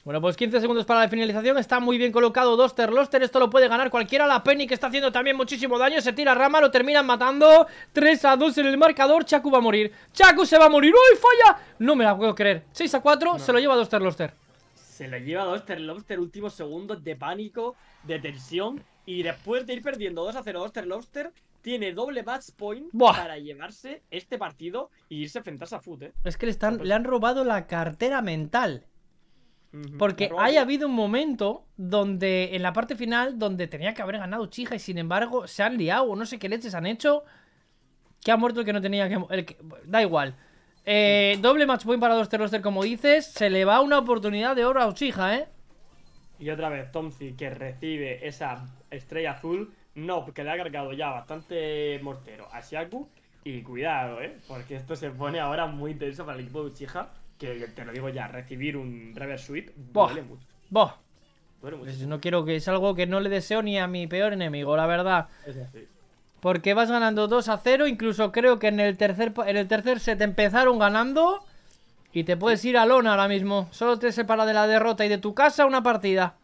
Bueno, pues 15 segundos para la finalización. Está muy bien colocado Doster. Loster, esto lo puede ganar cualquiera. La Penny que está haciendo también muchísimo daño. Se tira Rama, lo terminan matando. 3 a 2 en el marcador. Chaku va a morir. Chaku se va a morir. ¡Uy, falla! No me la puedo creer. 6 a 4, se lo lleva Doster Loster se lo lleva Doster Lobster, últimos segundos de pánico, de tensión. Y después de ir perdiendo 2 a 0 Doster Lobster, tiene doble match point para llevarse este partido y irse enfrentarse a foot, eh. Es que le, están, pues le han robado la cartera mental. Porque haya habido un momento donde, en la parte final, donde tenía que haber ganado Chija y sin embargo se han liado no sé qué leches han hecho. Que ha muerto el que no tenía que da igual. Eh, doble match point para Doster Roster, como dices. Se le va una oportunidad de oro a Uchiha, ¿eh? Y otra vez Tomzi, que recibe esa estrella azul. No, porque le ha cargado ya bastante mortero a Shaku Y cuidado, ¿eh? Porque esto se pone ahora muy intenso para el equipo de Uchiha. Que te lo digo ya, recibir un reverse sweep duele mucho. Pues no quiero que es algo que no le deseo ni a mi peor enemigo, la verdad. Porque vas ganando 2 a 0. Incluso creo que en el tercer, en el tercer set empezaron ganando. Y te puedes ir a lona ahora mismo. Solo te separa de la derrota y de tu casa una partida.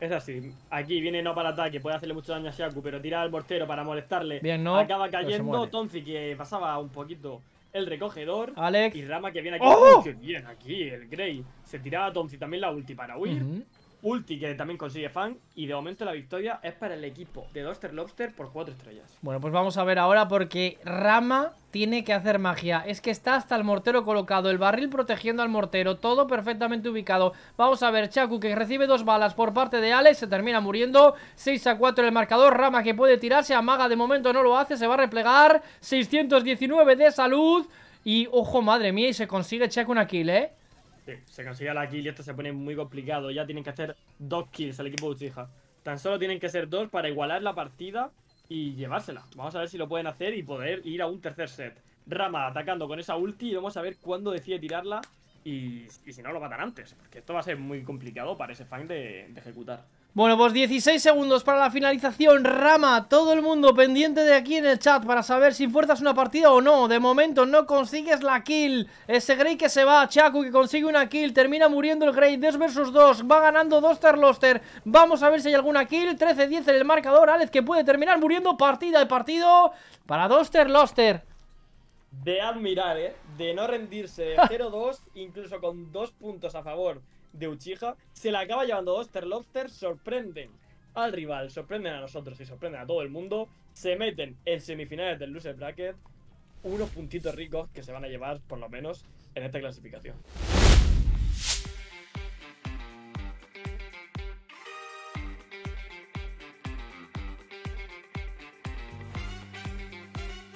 Es así. Aquí viene no para ataque. Puede hacerle mucho daño a Shaku, pero tira al mortero para molestarle. Bien, no. Acaba cayendo. Tonzi que pasaba un poquito el recogedor. Alex. Y Rama que viene aquí. ¡Oh! Bien, aquí el Grey. Se tiraba Tonzi también la ulti para huir. Ulti, que también consigue fan. Y de momento la victoria es para el equipo de Doster Lobster por 4 estrellas. Bueno, pues vamos a ver ahora porque Rama tiene que hacer magia. Es que está hasta el mortero colocado, el barril protegiendo al mortero, todo perfectamente ubicado. Vamos a ver, Chaku que recibe dos balas por parte de Alex, se termina muriendo. 6 a 4 en el marcador, Rama que puede tirarse, amaga de momento no lo hace, se va a replegar. 619 de salud. Y ojo, madre mía, y se consigue Chaku un kill, ¿eh? se consigue la kill y esto se pone muy complicado. Ya tienen que hacer dos kills al equipo de Uchiha. Tan solo tienen que ser dos para igualar la partida y llevársela. Vamos a ver si lo pueden hacer y poder ir a un tercer set. Rama atacando con esa ulti y vamos a ver cuándo decide tirarla y, si no lo matan antes. Porque esto va a ser muy complicado para ese fan de ejecutar. Bueno, pues 16 segundos para la finalización. Rama, todo el mundo pendiente de aquí en el chat para saber si fuerzas una partida o no. De momento no consigues la kill. Ese Grey que se va, Chaku que consigue una kill. Termina muriendo el Grey. 2 versus 2. Va ganando Doster Loster. Vamos a ver si hay alguna kill. 13-10 en el marcador. Alex que puede terminar muriendo partida de partido para Doster Loster. De admirar, ¿eh? De no rendirse. 0-2, [laughs] incluso con dos puntos a favor de Uchiha, se la acaba llevando Oster Lobster, sorprenden al rival, sorprenden a nosotros y sorprenden a todo el mundo, se meten en semifinales del Loser Bracket, unos puntitos ricos que se van a llevar, por lo menos, en esta clasificación.